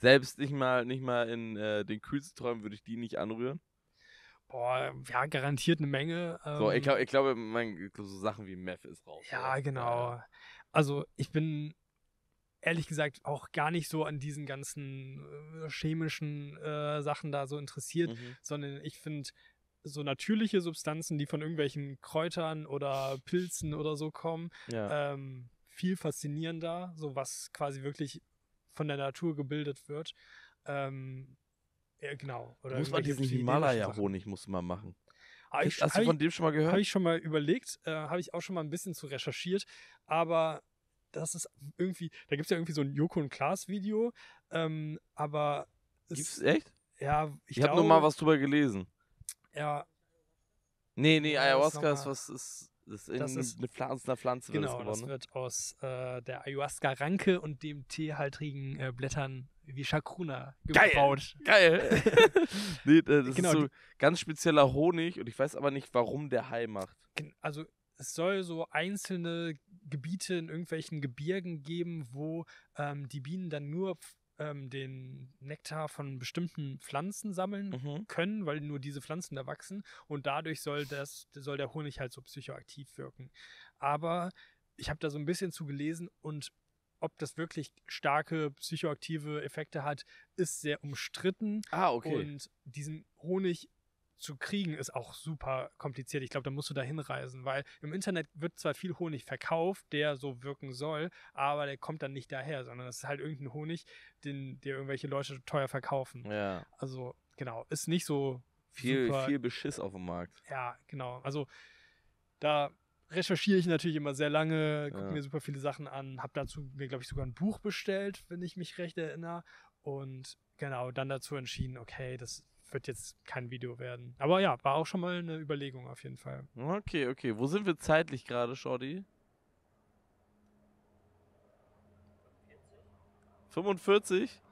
selbst nicht mal, nicht mal in äh, den kühlsten Träumen würde ich die nicht anrühren? Boah, ja, garantiert eine Menge. Ähm, so, ich ähm. glaube, ich glaub, so Sachen wie Meth ist raus. Ja, oder? genau. Also, ich bin ehrlich gesagt auch gar nicht so an diesen ganzen äh, chemischen äh, Sachen da so interessiert, mhm. sondern ich finde so natürliche Substanzen, die von irgendwelchen Kräutern oder Pilzen oder so kommen, ja. ähm, viel faszinierender, so was quasi wirklich von der Natur gebildet wird. Ähm, ja, genau. Oder muss man diesen Himalaya-Honig muss man machen. Ah, ich, Hast du von dem schon mal gehört? Habe ich schon mal überlegt, äh, habe ich auch schon mal ein bisschen zu recherchiert, aber das ist irgendwie, da gibt es ja irgendwie so ein Joko und Klaas Video, ähm, aber. Es, echt? Ja, ich, ich habe nur mal was drüber gelesen. Ja. Nee, nee, Ayahuasca ist was, ist, ist, in, das ist eine Pflanze, eine Pflanze genau, wird das, das ne? wird aus äh, der Ayahuasca-Ranke und dem teehaltrigen äh, Blättern wie Chakruna gebaut. Geil! Geil. nee, äh, das genau, ist so ganz spezieller Honig und ich weiß aber nicht, warum der Hai macht. Also es soll so einzelne Gebiete in irgendwelchen Gebirgen geben, wo ähm, die Bienen dann nur ähm, den Nektar von bestimmten Pflanzen sammeln mhm. können, weil nur diese Pflanzen da wachsen und dadurch soll, das, soll der Honig halt so psychoaktiv wirken. Aber ich habe da so ein bisschen zu gelesen und ob das wirklich starke psychoaktive Effekte hat, ist sehr umstritten. Ah, okay. Und diesen Honig zu kriegen ist auch super kompliziert. Ich glaube, da musst du da hinreisen, weil im Internet wird zwar viel Honig verkauft, der so wirken soll, aber der kommt dann nicht daher, sondern das ist halt irgendein Honig, den dir irgendwelche Leute teuer verkaufen. Ja. Also, genau, ist nicht so viel, super. viel Beschiss auf dem Markt. Ja, genau. Also, da recherchiere ich natürlich immer sehr lange, gucke ja. mir super viele Sachen an, habe dazu mir, glaube ich, sogar ein Buch bestellt, wenn ich mich recht erinnere. Und genau, dann dazu entschieden, okay, das wird jetzt kein Video werden. Aber ja, war auch schon mal eine Überlegung auf jeden Fall. Okay, okay. Wo sind wir zeitlich gerade, Shorty? 45?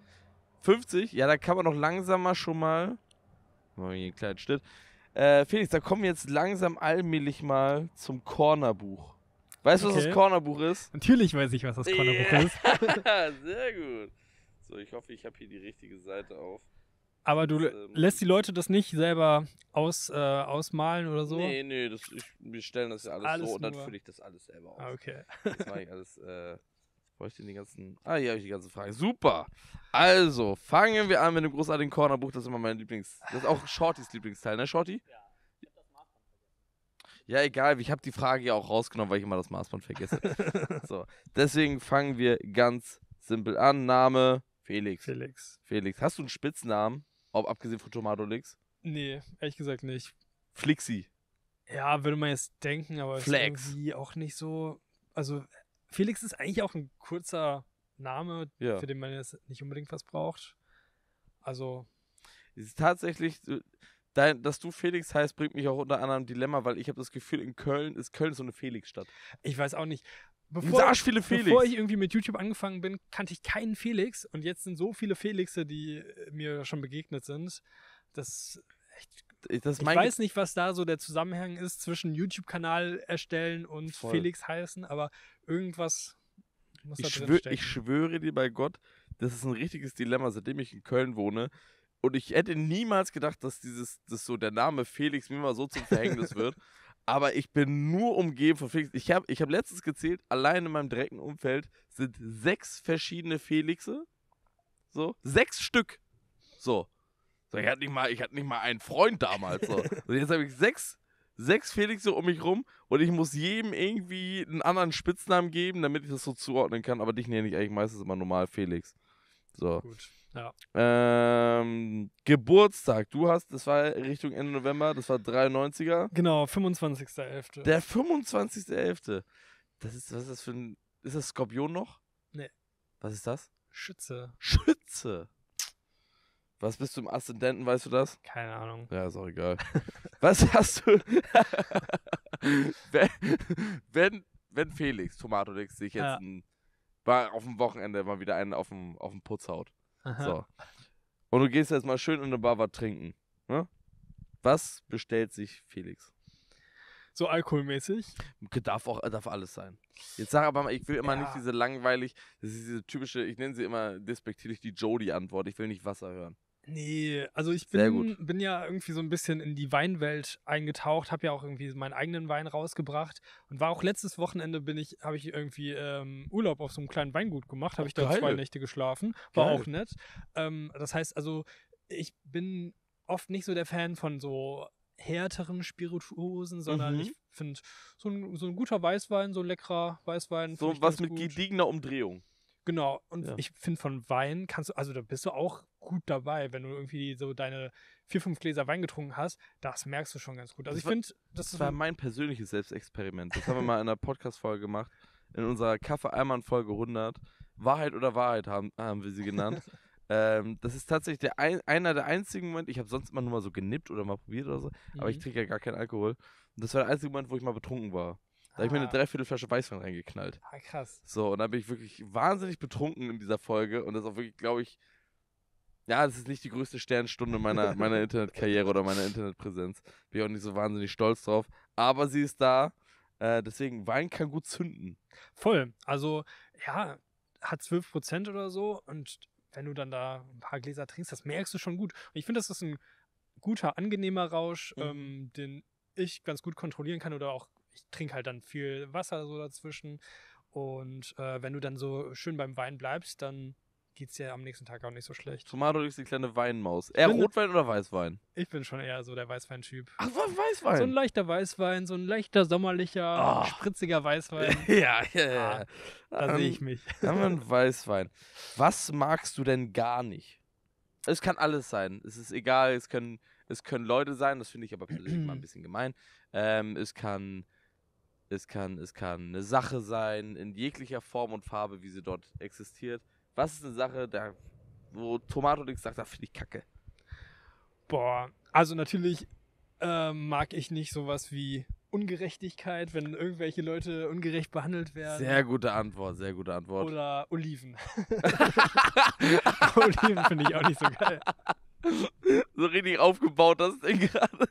50? Ja, da kann man noch langsamer schon mal. Machen wir hier einen kleinen Schnitt. Äh, Felix, da kommen wir jetzt langsam allmählich mal zum Cornerbuch. Weißt du, okay. was das Cornerbuch ist? Natürlich weiß ich, was das Cornerbuch yeah. ist. Sehr gut. So, ich hoffe, ich habe hier die richtige Seite auf. Aber du ähm, lässt die Leute das nicht selber aus, äh, ausmalen oder so? Nee, nee, das, ich, wir stellen das ja alles, alles so und dann fülle ich das alles selber aus. Ah, okay. Das mache ich alles, äh, ich denn die ganzen. Ah, hier habe ich die ganzen Fragen. Super! Also, fangen wir an mit dem großartigen Cornerbuch. Das ist immer mein Lieblings. Das ist auch Shortys Lieblingsteil, ne, Shorty? Ja. Ja, egal, ich habe die Frage ja auch rausgenommen, weil ich immer das Maßband vergesse. so, deswegen fangen wir ganz simpel an. Name Felix. Felix. Felix. Hast du einen Spitznamen? Ob, abgesehen von Tomatolix? Nee, ehrlich gesagt nicht. Flixi. Ja, würde man jetzt denken, aber Flex. ist irgendwie auch nicht so. Also, Felix ist eigentlich auch ein kurzer Name, ja. für den man jetzt nicht unbedingt was braucht. Also. Es ist tatsächlich, äh, dein, dass du Felix heißt, bringt mich auch unter anderem ein Dilemma, weil ich habe das Gefühl, in Köln ist Köln so eine Felix-Stadt. Ich weiß auch nicht bevor, viele Felix. bevor ich irgendwie mit YouTube angefangen bin, kannte ich keinen Felix. Und jetzt sind so viele Felixe, die äh, mir schon begegnet sind. Das äh, ich weiß nicht, was da so der Zusammenhang ist zwischen YouTube-Kanal erstellen und Voll. Felix heißen, aber irgendwas muss ich drin schwör, stecken. Ich schwöre dir bei Gott, das ist ein richtiges Dilemma, seitdem ich in Köln wohne. Und ich hätte niemals gedacht, dass dieses, dass so der Name Felix mir mal so zum Verhängnis wird aber ich bin nur umgeben von Felix. Ich habe ich hab letztens gezählt, allein in meinem direkten Umfeld sind sechs verschiedene Felixe. So, sechs Stück. So. so ich, hatte nicht mal, ich hatte nicht mal einen Freund damals. So. so jetzt habe ich sechs, sechs Felixe um mich rum und ich muss jedem irgendwie einen anderen Spitznamen geben, damit ich das so zuordnen kann. Aber dich nenne ich eigentlich meistens immer normal Felix. So. Gut. Ähm, Geburtstag, du hast, das war Richtung Ende November, das war 93er. Genau, 25.11. Der 25.11. Das ist, was ist das für ein, ist das Skorpion noch? Nee. Was ist das? Schütze. Schütze. Was bist du im Aszendenten, weißt du das? Keine Ahnung. Ja, ist auch egal. Was hast du? wenn, wenn, wenn Felix, Tomatodix, sich jetzt ja. ein, auf dem Wochenende mal wieder einen auf dem, auf dem Putz haut. So. Und du gehst jetzt mal schön in eine Bar was trinken. Ne? Was bestellt sich Felix? So alkoholmäßig? Darf auch, äh, darf alles sein. Jetzt sag aber mal, ich will immer ja. nicht diese langweilig, das ist diese typische, ich nenne sie immer despektierlich die Jody-Antwort. Ich will nicht Wasser hören. Nee, also ich bin, bin ja irgendwie so ein bisschen in die Weinwelt eingetaucht, habe ja auch irgendwie meinen eigenen Wein rausgebracht und war auch letztes Wochenende bin ich, habe ich irgendwie ähm, Urlaub auf so einem kleinen Weingut gemacht, habe ich da zwei Nächte geschlafen, war Geil. auch nett. Ähm, das heißt also, ich bin oft nicht so der Fan von so härteren Spirituosen, sondern mhm. ich finde so ein, so ein guter Weißwein, so ein leckerer Weißwein. So was mit gut. gediegener Umdrehung. Genau, und ja. ich finde, von Wein kannst du, also da bist du auch gut dabei, wenn du irgendwie so deine vier, fünf Gläser Wein getrunken hast, das merkst du schon ganz gut. Also das ich finde, das, das war mein persönliches Selbstexperiment. Das haben wir mal in einer Podcast-Folge gemacht, in unserer Kaffee-Eimann-Folge 100. Wahrheit oder Wahrheit haben, haben wir sie genannt. ähm, das ist tatsächlich der ein, einer der einzigen Momente, ich habe sonst immer nur mal so genippt oder mal probiert oder so, mhm. aber ich mhm. trinke ja gar keinen Alkohol. Und das war der einzige Moment, wo ich mal betrunken war. Da habe ich mir eine ah. Dreiviertelflasche Weißwein reingeknallt. Ah, krass. So, und da bin ich wirklich wahnsinnig betrunken in dieser Folge und das ist auch wirklich, glaube ich, ja, das ist nicht die größte Sternstunde meiner, meiner Internetkarriere oder meiner Internetpräsenz. Bin ich auch nicht so wahnsinnig stolz drauf. Aber sie ist da. Äh, deswegen, Wein kann gut zünden. Voll. Also, ja, hat 12% oder so. Und wenn du dann da ein paar Gläser trinkst, das merkst du schon gut. Und ich finde, das ist ein guter, angenehmer Rausch, mhm. ähm, den ich ganz gut kontrollieren kann oder auch ich trinke halt dann viel Wasser so dazwischen. Und äh, wenn du dann so schön beim Wein bleibst, dann geht es dir am nächsten Tag auch nicht so schlecht. Tomato ist die kleine Weinmaus. Eher Rotwein oder Weißwein? Ich bin schon eher so der Weißwein-Typ. Ach, was Weißwein? So ein leichter Weißwein, so ein leichter, sommerlicher, oh. spritziger Weißwein. ja, ja, ja. Ah, da ähm, sehe ich mich. Haben wir einen Weißwein. Was magst du denn gar nicht? Es kann alles sein. Es ist egal. Es können, es können Leute sein. Das finde ich aber persönlich mal ein bisschen gemein. Ähm, es kann es kann, es kann eine Sache sein, in jeglicher Form und Farbe, wie sie dort existiert. Was ist eine Sache, da, wo Tomato nichts sagt, da finde ich kacke. Boah, also natürlich äh, mag ich nicht sowas wie Ungerechtigkeit, wenn irgendwelche Leute ungerecht behandelt werden. Sehr gute Antwort, sehr gute Antwort. Oder Oliven. Oliven finde ich auch nicht so geil. so richtig aufgebaut das Ding gerade.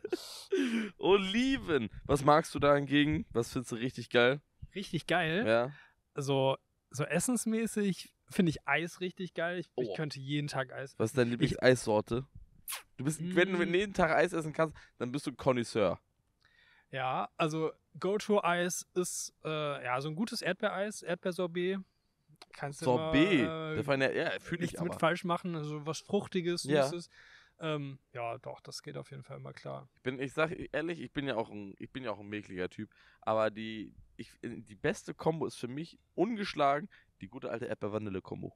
Oliven. Oh, Was magst du da hingegen? Was findest du richtig geil? Richtig geil? Ja. So, so essensmäßig finde ich Eis richtig geil. Ich, oh. ich, könnte jeden Tag Eis essen. Was ist deine Lieblings-Eissorte? Du bist, mm. wenn du mm. jeden Tag Eis essen kannst, dann bist du Connoisseur. Ja, also Go-To-Eis ist äh, ja so ein gutes Erdbeereis, Erdbeersorbet Kannst Sorbet. Immer, äh, Davon, ja, ja fühle ich mit falsch machen, also was Fruchtiges, Süßes. Ja. Ähm, ja, doch, das geht auf jeden Fall immer klar. Ich bin, ich sag ehrlich, ich bin ja auch ein, ich bin ja auch ein mäkliger Typ, aber die, ich, die beste Kombo ist für mich ungeschlagen die gute alte Apple Vanille Kombo.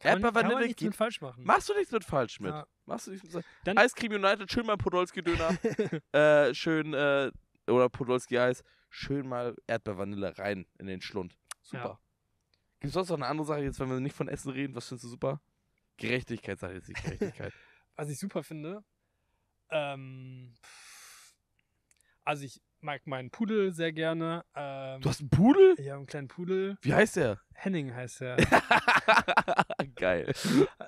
Kann Apple man, kann man nichts mit falsch machen. Machst du nichts mit falsch mit. Ja. Machst du nichts mit Dann Eiscreme United, schön mal Podolski-Döner. äh, schön, äh, oder Podolski-Eis, schön mal Erdbeer-Vanille rein in den Schlund. Super. Ja. Gibt es sonst noch eine andere Sache jetzt, wenn wir nicht von Essen reden? Was findest du super? Gerechtigkeit, sag ich jetzt nicht Gerechtigkeit. was ich super finde, ähm, also ich mag meinen Pudel sehr gerne. Ähm, du hast einen Pudel? Ja, einen kleinen Pudel. Wie heißt der? Henning heißt er. Geil.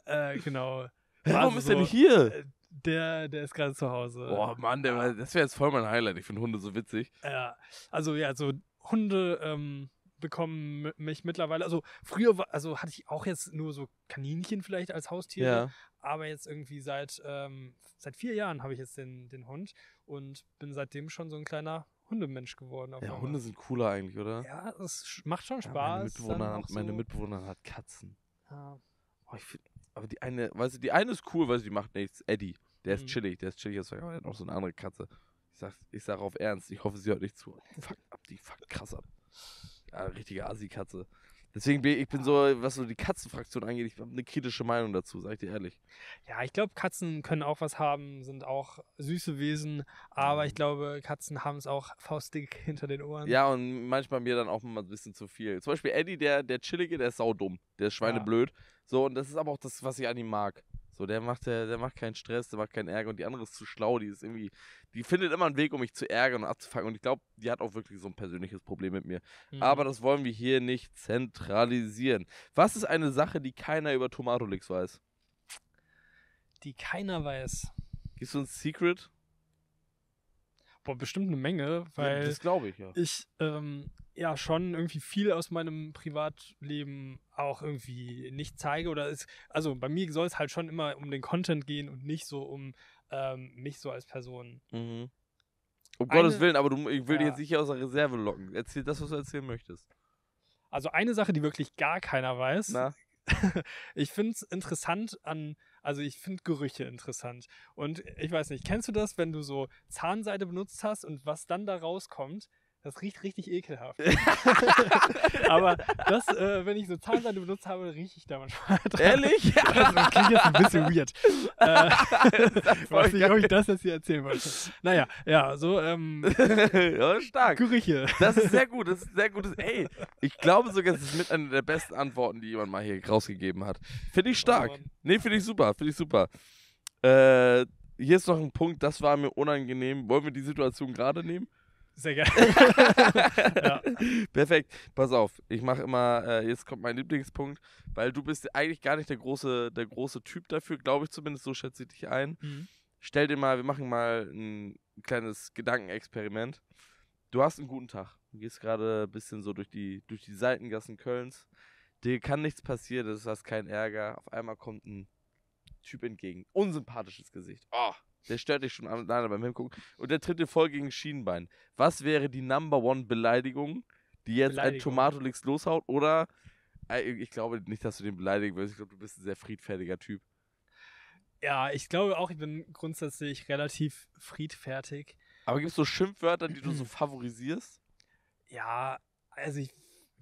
äh, genau. Hey, warum also ist so, nicht hier? Äh, der, der ist gerade zu Hause. Boah, Mann, der, das wäre jetzt voll mein Highlight. Ich finde Hunde so witzig. Ja, also ja, so Hunde ähm, bekommen mich mittlerweile, also früher war, also hatte ich auch jetzt nur so Kaninchen vielleicht als Haustiere, ja. aber jetzt irgendwie seit, ähm, seit vier Jahren habe ich jetzt den, den Hund und bin seitdem schon so ein kleiner Hundemensch geworden. ja, einmal. Hunde sind cooler eigentlich, oder? Ja, es macht schon Spaß. Ja, meine, Mitbewohner, so meine Mitbewohnerin hat Katzen. Ja. Oh, find, aber die eine, weißt du, die eine ist cool, weil sie macht nichts. Eddie, der ist mhm. chillig, der ist chillig, als er hat noch so eine andere Katze. Ich sag, ich sag auf Ernst, ich hoffe, sie hört nicht zu. Fuck ab, die fuck krass ab ja, ah, richtige Assi-Katze. Deswegen bin ich bin so, was so die Katzenfraktion angeht, ich habe eine kritische Meinung dazu, sag ich dir ehrlich. Ja, ich glaube, Katzen können auch was haben, sind auch süße Wesen, aber ich mhm. glaube, Katzen haben es auch faustdick hinter den Ohren. Ja, und manchmal mir dann auch mal ein bisschen zu viel. Zum Beispiel Eddie, der, der Chillige, der ist saudumm, der ist schweineblöd. Ja. So, und das ist aber auch das, was ich an ihm mag. So, der macht, der, der macht keinen Stress, der macht keinen Ärger und die andere ist zu schlau, die ist irgendwie, die findet immer einen Weg, um mich zu ärgern und abzufangen. Und ich glaube, die hat auch wirklich so ein persönliches Problem mit mir. Mhm. Aber das wollen wir hier nicht zentralisieren. Was ist eine Sache, die keiner über Tomatolix weiß? Die keiner weiß. Gibst du ein Secret? Boah, bestimmt eine Menge, weil. Ja, das glaube ich, ja. Ich, ähm, ja schon irgendwie viel aus meinem Privatleben auch irgendwie nicht zeige oder ist, also bei mir soll es halt schon immer um den Content gehen und nicht so um ähm, mich so als Person. Mhm. Um eine, Gottes Willen, aber du, ich will ja. dich jetzt nicht aus der Reserve locken. Erzähl das, was du erzählen möchtest. Also eine Sache, die wirklich gar keiner weiß. Na? ich finde es interessant an, also ich finde Gerüche interessant. Und ich weiß nicht, kennst du das, wenn du so Zahnseide benutzt hast und was dann da rauskommt? Das riecht richtig ekelhaft. aber das, äh, wenn ich so Zahnsande benutzt habe, rieche ich da manchmal dran. Ehrlich? Also, das klingt jetzt ein bisschen weird. Äh, weiß nicht, geil. ob ich das jetzt hier erzählen wollte. Naja, ja, so, ähm. ja, stark. Gerüche. Das ist sehr gut, das ist sehr gutes. Ey, ich glaube sogar, es ist mit einer der besten Antworten, die jemand mal hier rausgegeben hat. Finde ich stark. Oh nee, finde ich super, finde ich super. Äh, hier ist noch ein Punkt, das war mir unangenehm. Wollen wir die Situation gerade nehmen? Sehr gerne. ja. Perfekt. Pass auf, ich mache immer, äh, jetzt kommt mein Lieblingspunkt, weil du bist eigentlich gar nicht der große, der große Typ dafür, glaube ich zumindest, so schätze ich dich ein. Mhm. Stell dir mal, wir machen mal ein kleines Gedankenexperiment. Du hast einen guten Tag. Du gehst gerade ein bisschen so durch die, durch die Seitengassen Kölns. Dir kann nichts passieren, das ist kein Ärger. Auf einmal kommt ein Typ entgegen. Unsympathisches Gesicht. Oh, der stört dich schon alleine beim Hingucken. Und der tritt dir voll gegen Schienbein. Was wäre die Number One Beleidigung, die jetzt ein Tomatolix loshaut? Oder äh, ich glaube nicht, dass du den beleidigen wirst. Ich glaube, du bist ein sehr friedfertiger Typ. Ja, ich glaube auch, ich bin grundsätzlich relativ friedfertig. Aber gibt es so Schimpfwörter, die du so favorisierst? Ja, also ich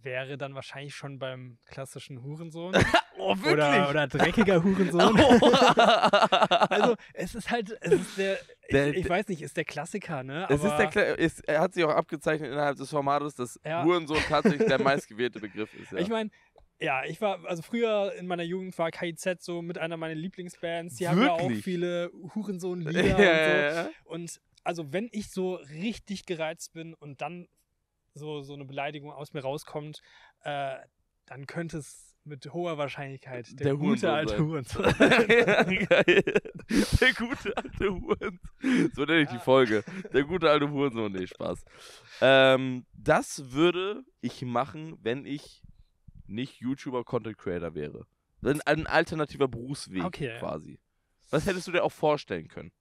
wäre dann wahrscheinlich schon beim klassischen Hurensohn. oh, wirklich? Oder, oder dreckiger Hurensohn. Oh. also, es ist halt, es ist der, der ich, ich, weiß nicht, ist der Klassiker, ne? es ist der, ist, hat sich auch abgezeichnet innerhalb des Formates, dass ja. Hurensohn tatsächlich der meistgewählte Begriff ist. Ja. Ich meine, ja, ich war, also früher in meiner Jugend war KIZ so mit einer meiner Lieblingsbands. Die Wirklich? haben ja auch viele Hurensohn-Lieder ja, und so. Ja, ja. Und also wenn ich so richtig gereizt bin und dann so, so eine Beleidigung aus mir rauskommt, äh, dann könnte es mit hoher Wahrscheinlichkeit der, der gute alte Hurensohn geil. Der gute alte Hurensohn. So nenne ich ja. die Folge. Der gute alte Hurensohn. Nee, Spaß. Ähm, das würde ich machen, wenn ich nicht YouTuber, Content Creator wäre. Ein, ein alternativer Berufsweg okay. quasi. Was hättest du dir auch vorstellen können?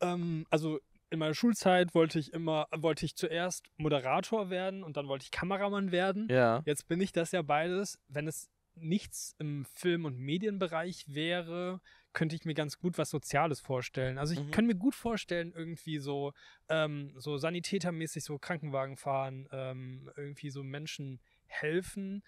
Ähm, also in meiner Schulzeit wollte ich immer, wollte ich zuerst Moderator werden und dann wollte ich Kameramann werden. Ja. Jetzt bin ich das ja beides. Wenn es nichts im Film- und Medienbereich wäre, könnte ich mir ganz gut was Soziales vorstellen. Also ich mhm. könnte mir gut vorstellen, irgendwie so, ähm, so sanitätermäßig so Krankenwagen fahren, ähm, irgendwie so Menschen helfen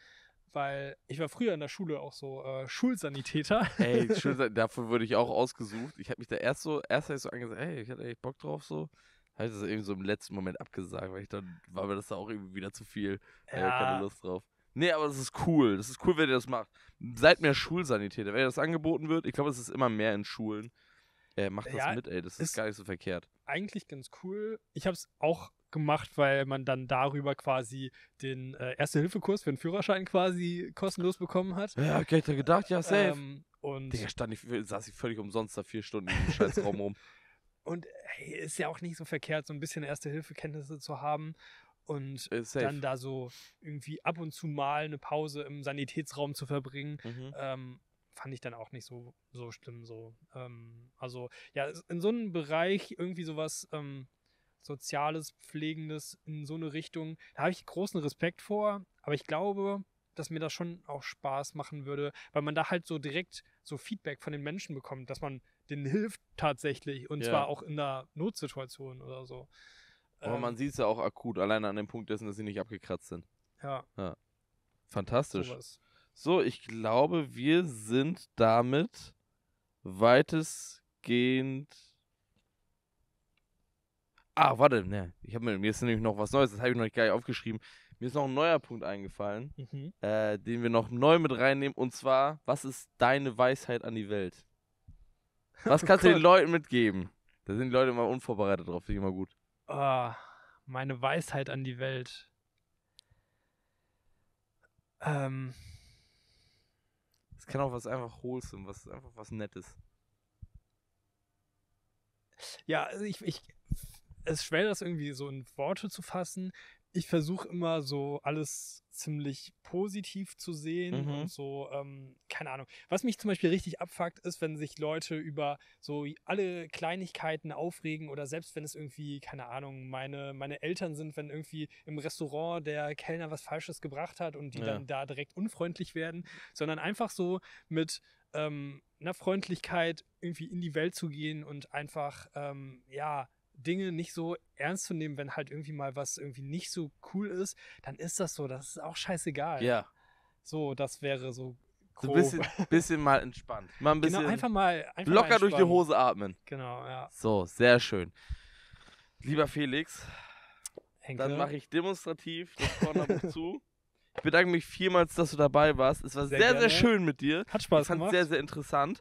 weil ich war früher in der Schule auch so äh, Schulsanitäter. Ey, dafür wurde ich auch ausgesucht. Ich habe mich da erst so, erst habe ich so angesagt, ey, ich hatte echt Bock drauf so. Habe ich das eben so im letzten Moment abgesagt, weil ich dann war mir das da auch irgendwie wieder zu viel. Ja. Äh, keine Lust drauf. Nee, aber das ist cool. Das ist cool, wenn ihr das macht. Seid mehr Schulsanitäter. Wenn ihr das angeboten wird, ich glaube, es ist immer mehr in Schulen. Äh, macht das ja, mit, ey. Das ist, ist gar nicht so verkehrt. Eigentlich ganz cool. Ich habe es auch gemacht, weil man dann darüber quasi den äh, Erste-Hilfe-Kurs für den Führerschein quasi kostenlos bekommen hat. Ja, okay, ich da gedacht, ja, safe. Ähm, und Digga, stand ich, saß ich völlig umsonst da vier Stunden im Scheißraum rum. Und hey, ist ja auch nicht so verkehrt, so ein bisschen Erste-Hilfe-Kenntnisse zu haben und äh, dann da so irgendwie ab und zu mal eine Pause im Sanitätsraum zu verbringen. Mhm. Ähm, fand ich dann auch nicht so, so schlimm so. Ähm, also ja, in so einem Bereich irgendwie sowas ähm, soziales, pflegendes in so eine Richtung. Da habe ich großen Respekt vor, aber ich glaube, dass mir das schon auch Spaß machen würde, weil man da halt so direkt so Feedback von den Menschen bekommt, dass man denen hilft tatsächlich und ja. zwar auch in einer Notsituation oder so. Aber ähm, man sieht es ja auch akut, alleine an dem Punkt dessen, dass sie nicht abgekratzt sind. Ja. ja. Fantastisch. Sowas. So, ich glaube, wir sind damit weitestgehend Ah, warte, ne. Ich mir, mir ist nämlich noch was Neues, das habe ich noch nicht gar nicht aufgeschrieben. Mir ist noch ein neuer Punkt eingefallen, mhm. äh, den wir noch neu mit reinnehmen. Und zwar, was ist deine Weisheit an die Welt? Was kannst oh du den Leuten mitgeben? Da sind die Leute immer unvorbereitet drauf, finde ich immer gut. Oh, meine Weisheit an die Welt. Ähm. Es kann auch was einfach wholesome, was einfach was Nettes. Ja, also ich, ich es schwer, das irgendwie so in Worte zu fassen. Ich versuche immer so alles ziemlich positiv zu sehen mhm. und so, ähm, keine Ahnung. Was mich zum Beispiel richtig abfuckt, ist, wenn sich Leute über so alle Kleinigkeiten aufregen oder selbst wenn es irgendwie, keine Ahnung, meine, meine Eltern sind, wenn irgendwie im Restaurant der Kellner was Falsches gebracht hat und die ja. dann da direkt unfreundlich werden, sondern einfach so mit ähm, einer Freundlichkeit irgendwie in die Welt zu gehen und einfach, ähm, ja, Dinge nicht so ernst zu nehmen, wenn halt irgendwie mal was irgendwie nicht so cool ist, dann ist das so. Das ist auch scheißegal. Ja. So, das wäre so. Grob. So ein bisschen, bisschen mal entspannt. Mal ein genau, bisschen genau, einfach mal, einfach locker mal durch die Hose atmen. Genau, ja. So, sehr schön. Lieber Felix, Henke. dann mache ich demonstrativ das Cornerbuch zu. Ich bedanke mich vielmals, dass du dabei warst. Es war sehr, sehr, sehr schön mit dir. Hat Spaß gemacht. Ich fand es sehr, sehr interessant.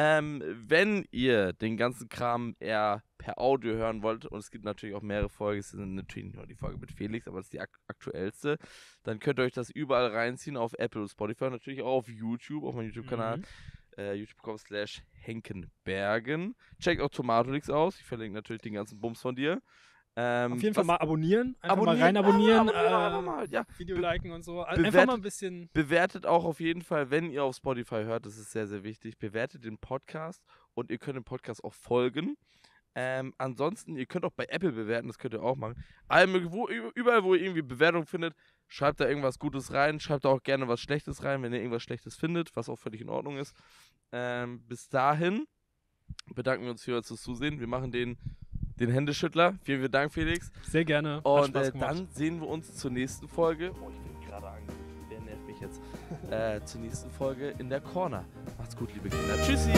Ähm, wenn ihr den ganzen Kram eher per Audio hören wollt, und es gibt natürlich auch mehrere Folgen, es sind natürlich nicht nur die Folge mit Felix, aber es ist die ak aktuellste, dann könnt ihr euch das überall reinziehen, auf Apple und Spotify, natürlich auch auf YouTube, auf meinem YouTube-Kanal. Mhm. Uh, äh, youtube.com slash Henkenbergen. Checkt auch Tomatolix aus. Ich verlinke natürlich den ganzen Bums von dir. Ähm, Auf jeden Fall mal abonnieren. Einfach abonnieren, mal rein abonnieren. äh, ja. Video liken und so. Also einfach mal ein bisschen. Bewertet auch auf jeden Fall, wenn ihr auf Spotify hört, das ist sehr, sehr wichtig. Bewertet den Podcast und ihr könnt dem Podcast auch folgen. Ähm, ansonsten, ihr könnt auch bei Apple bewerten, das könnt ihr auch machen. wo, überall, wo ihr irgendwie Bewertung findet, schreibt da irgendwas Gutes rein. Schreibt da auch gerne was Schlechtes rein, wenn ihr irgendwas Schlechtes findet, was auch völlig in Ordnung ist. Ähm, bis dahin bedanken wir uns für euer Zusehen. Wir machen den den Händeschüttler. Vielen, vielen Dank, Felix. Sehr gerne. Und äh, dann sehen wir uns zur nächsten Folge. Oh, ich bin gerade angekommen. Der nervt mich jetzt. äh, zur nächsten Folge in der Corner. Macht's gut, liebe Kinder. Tschüssi.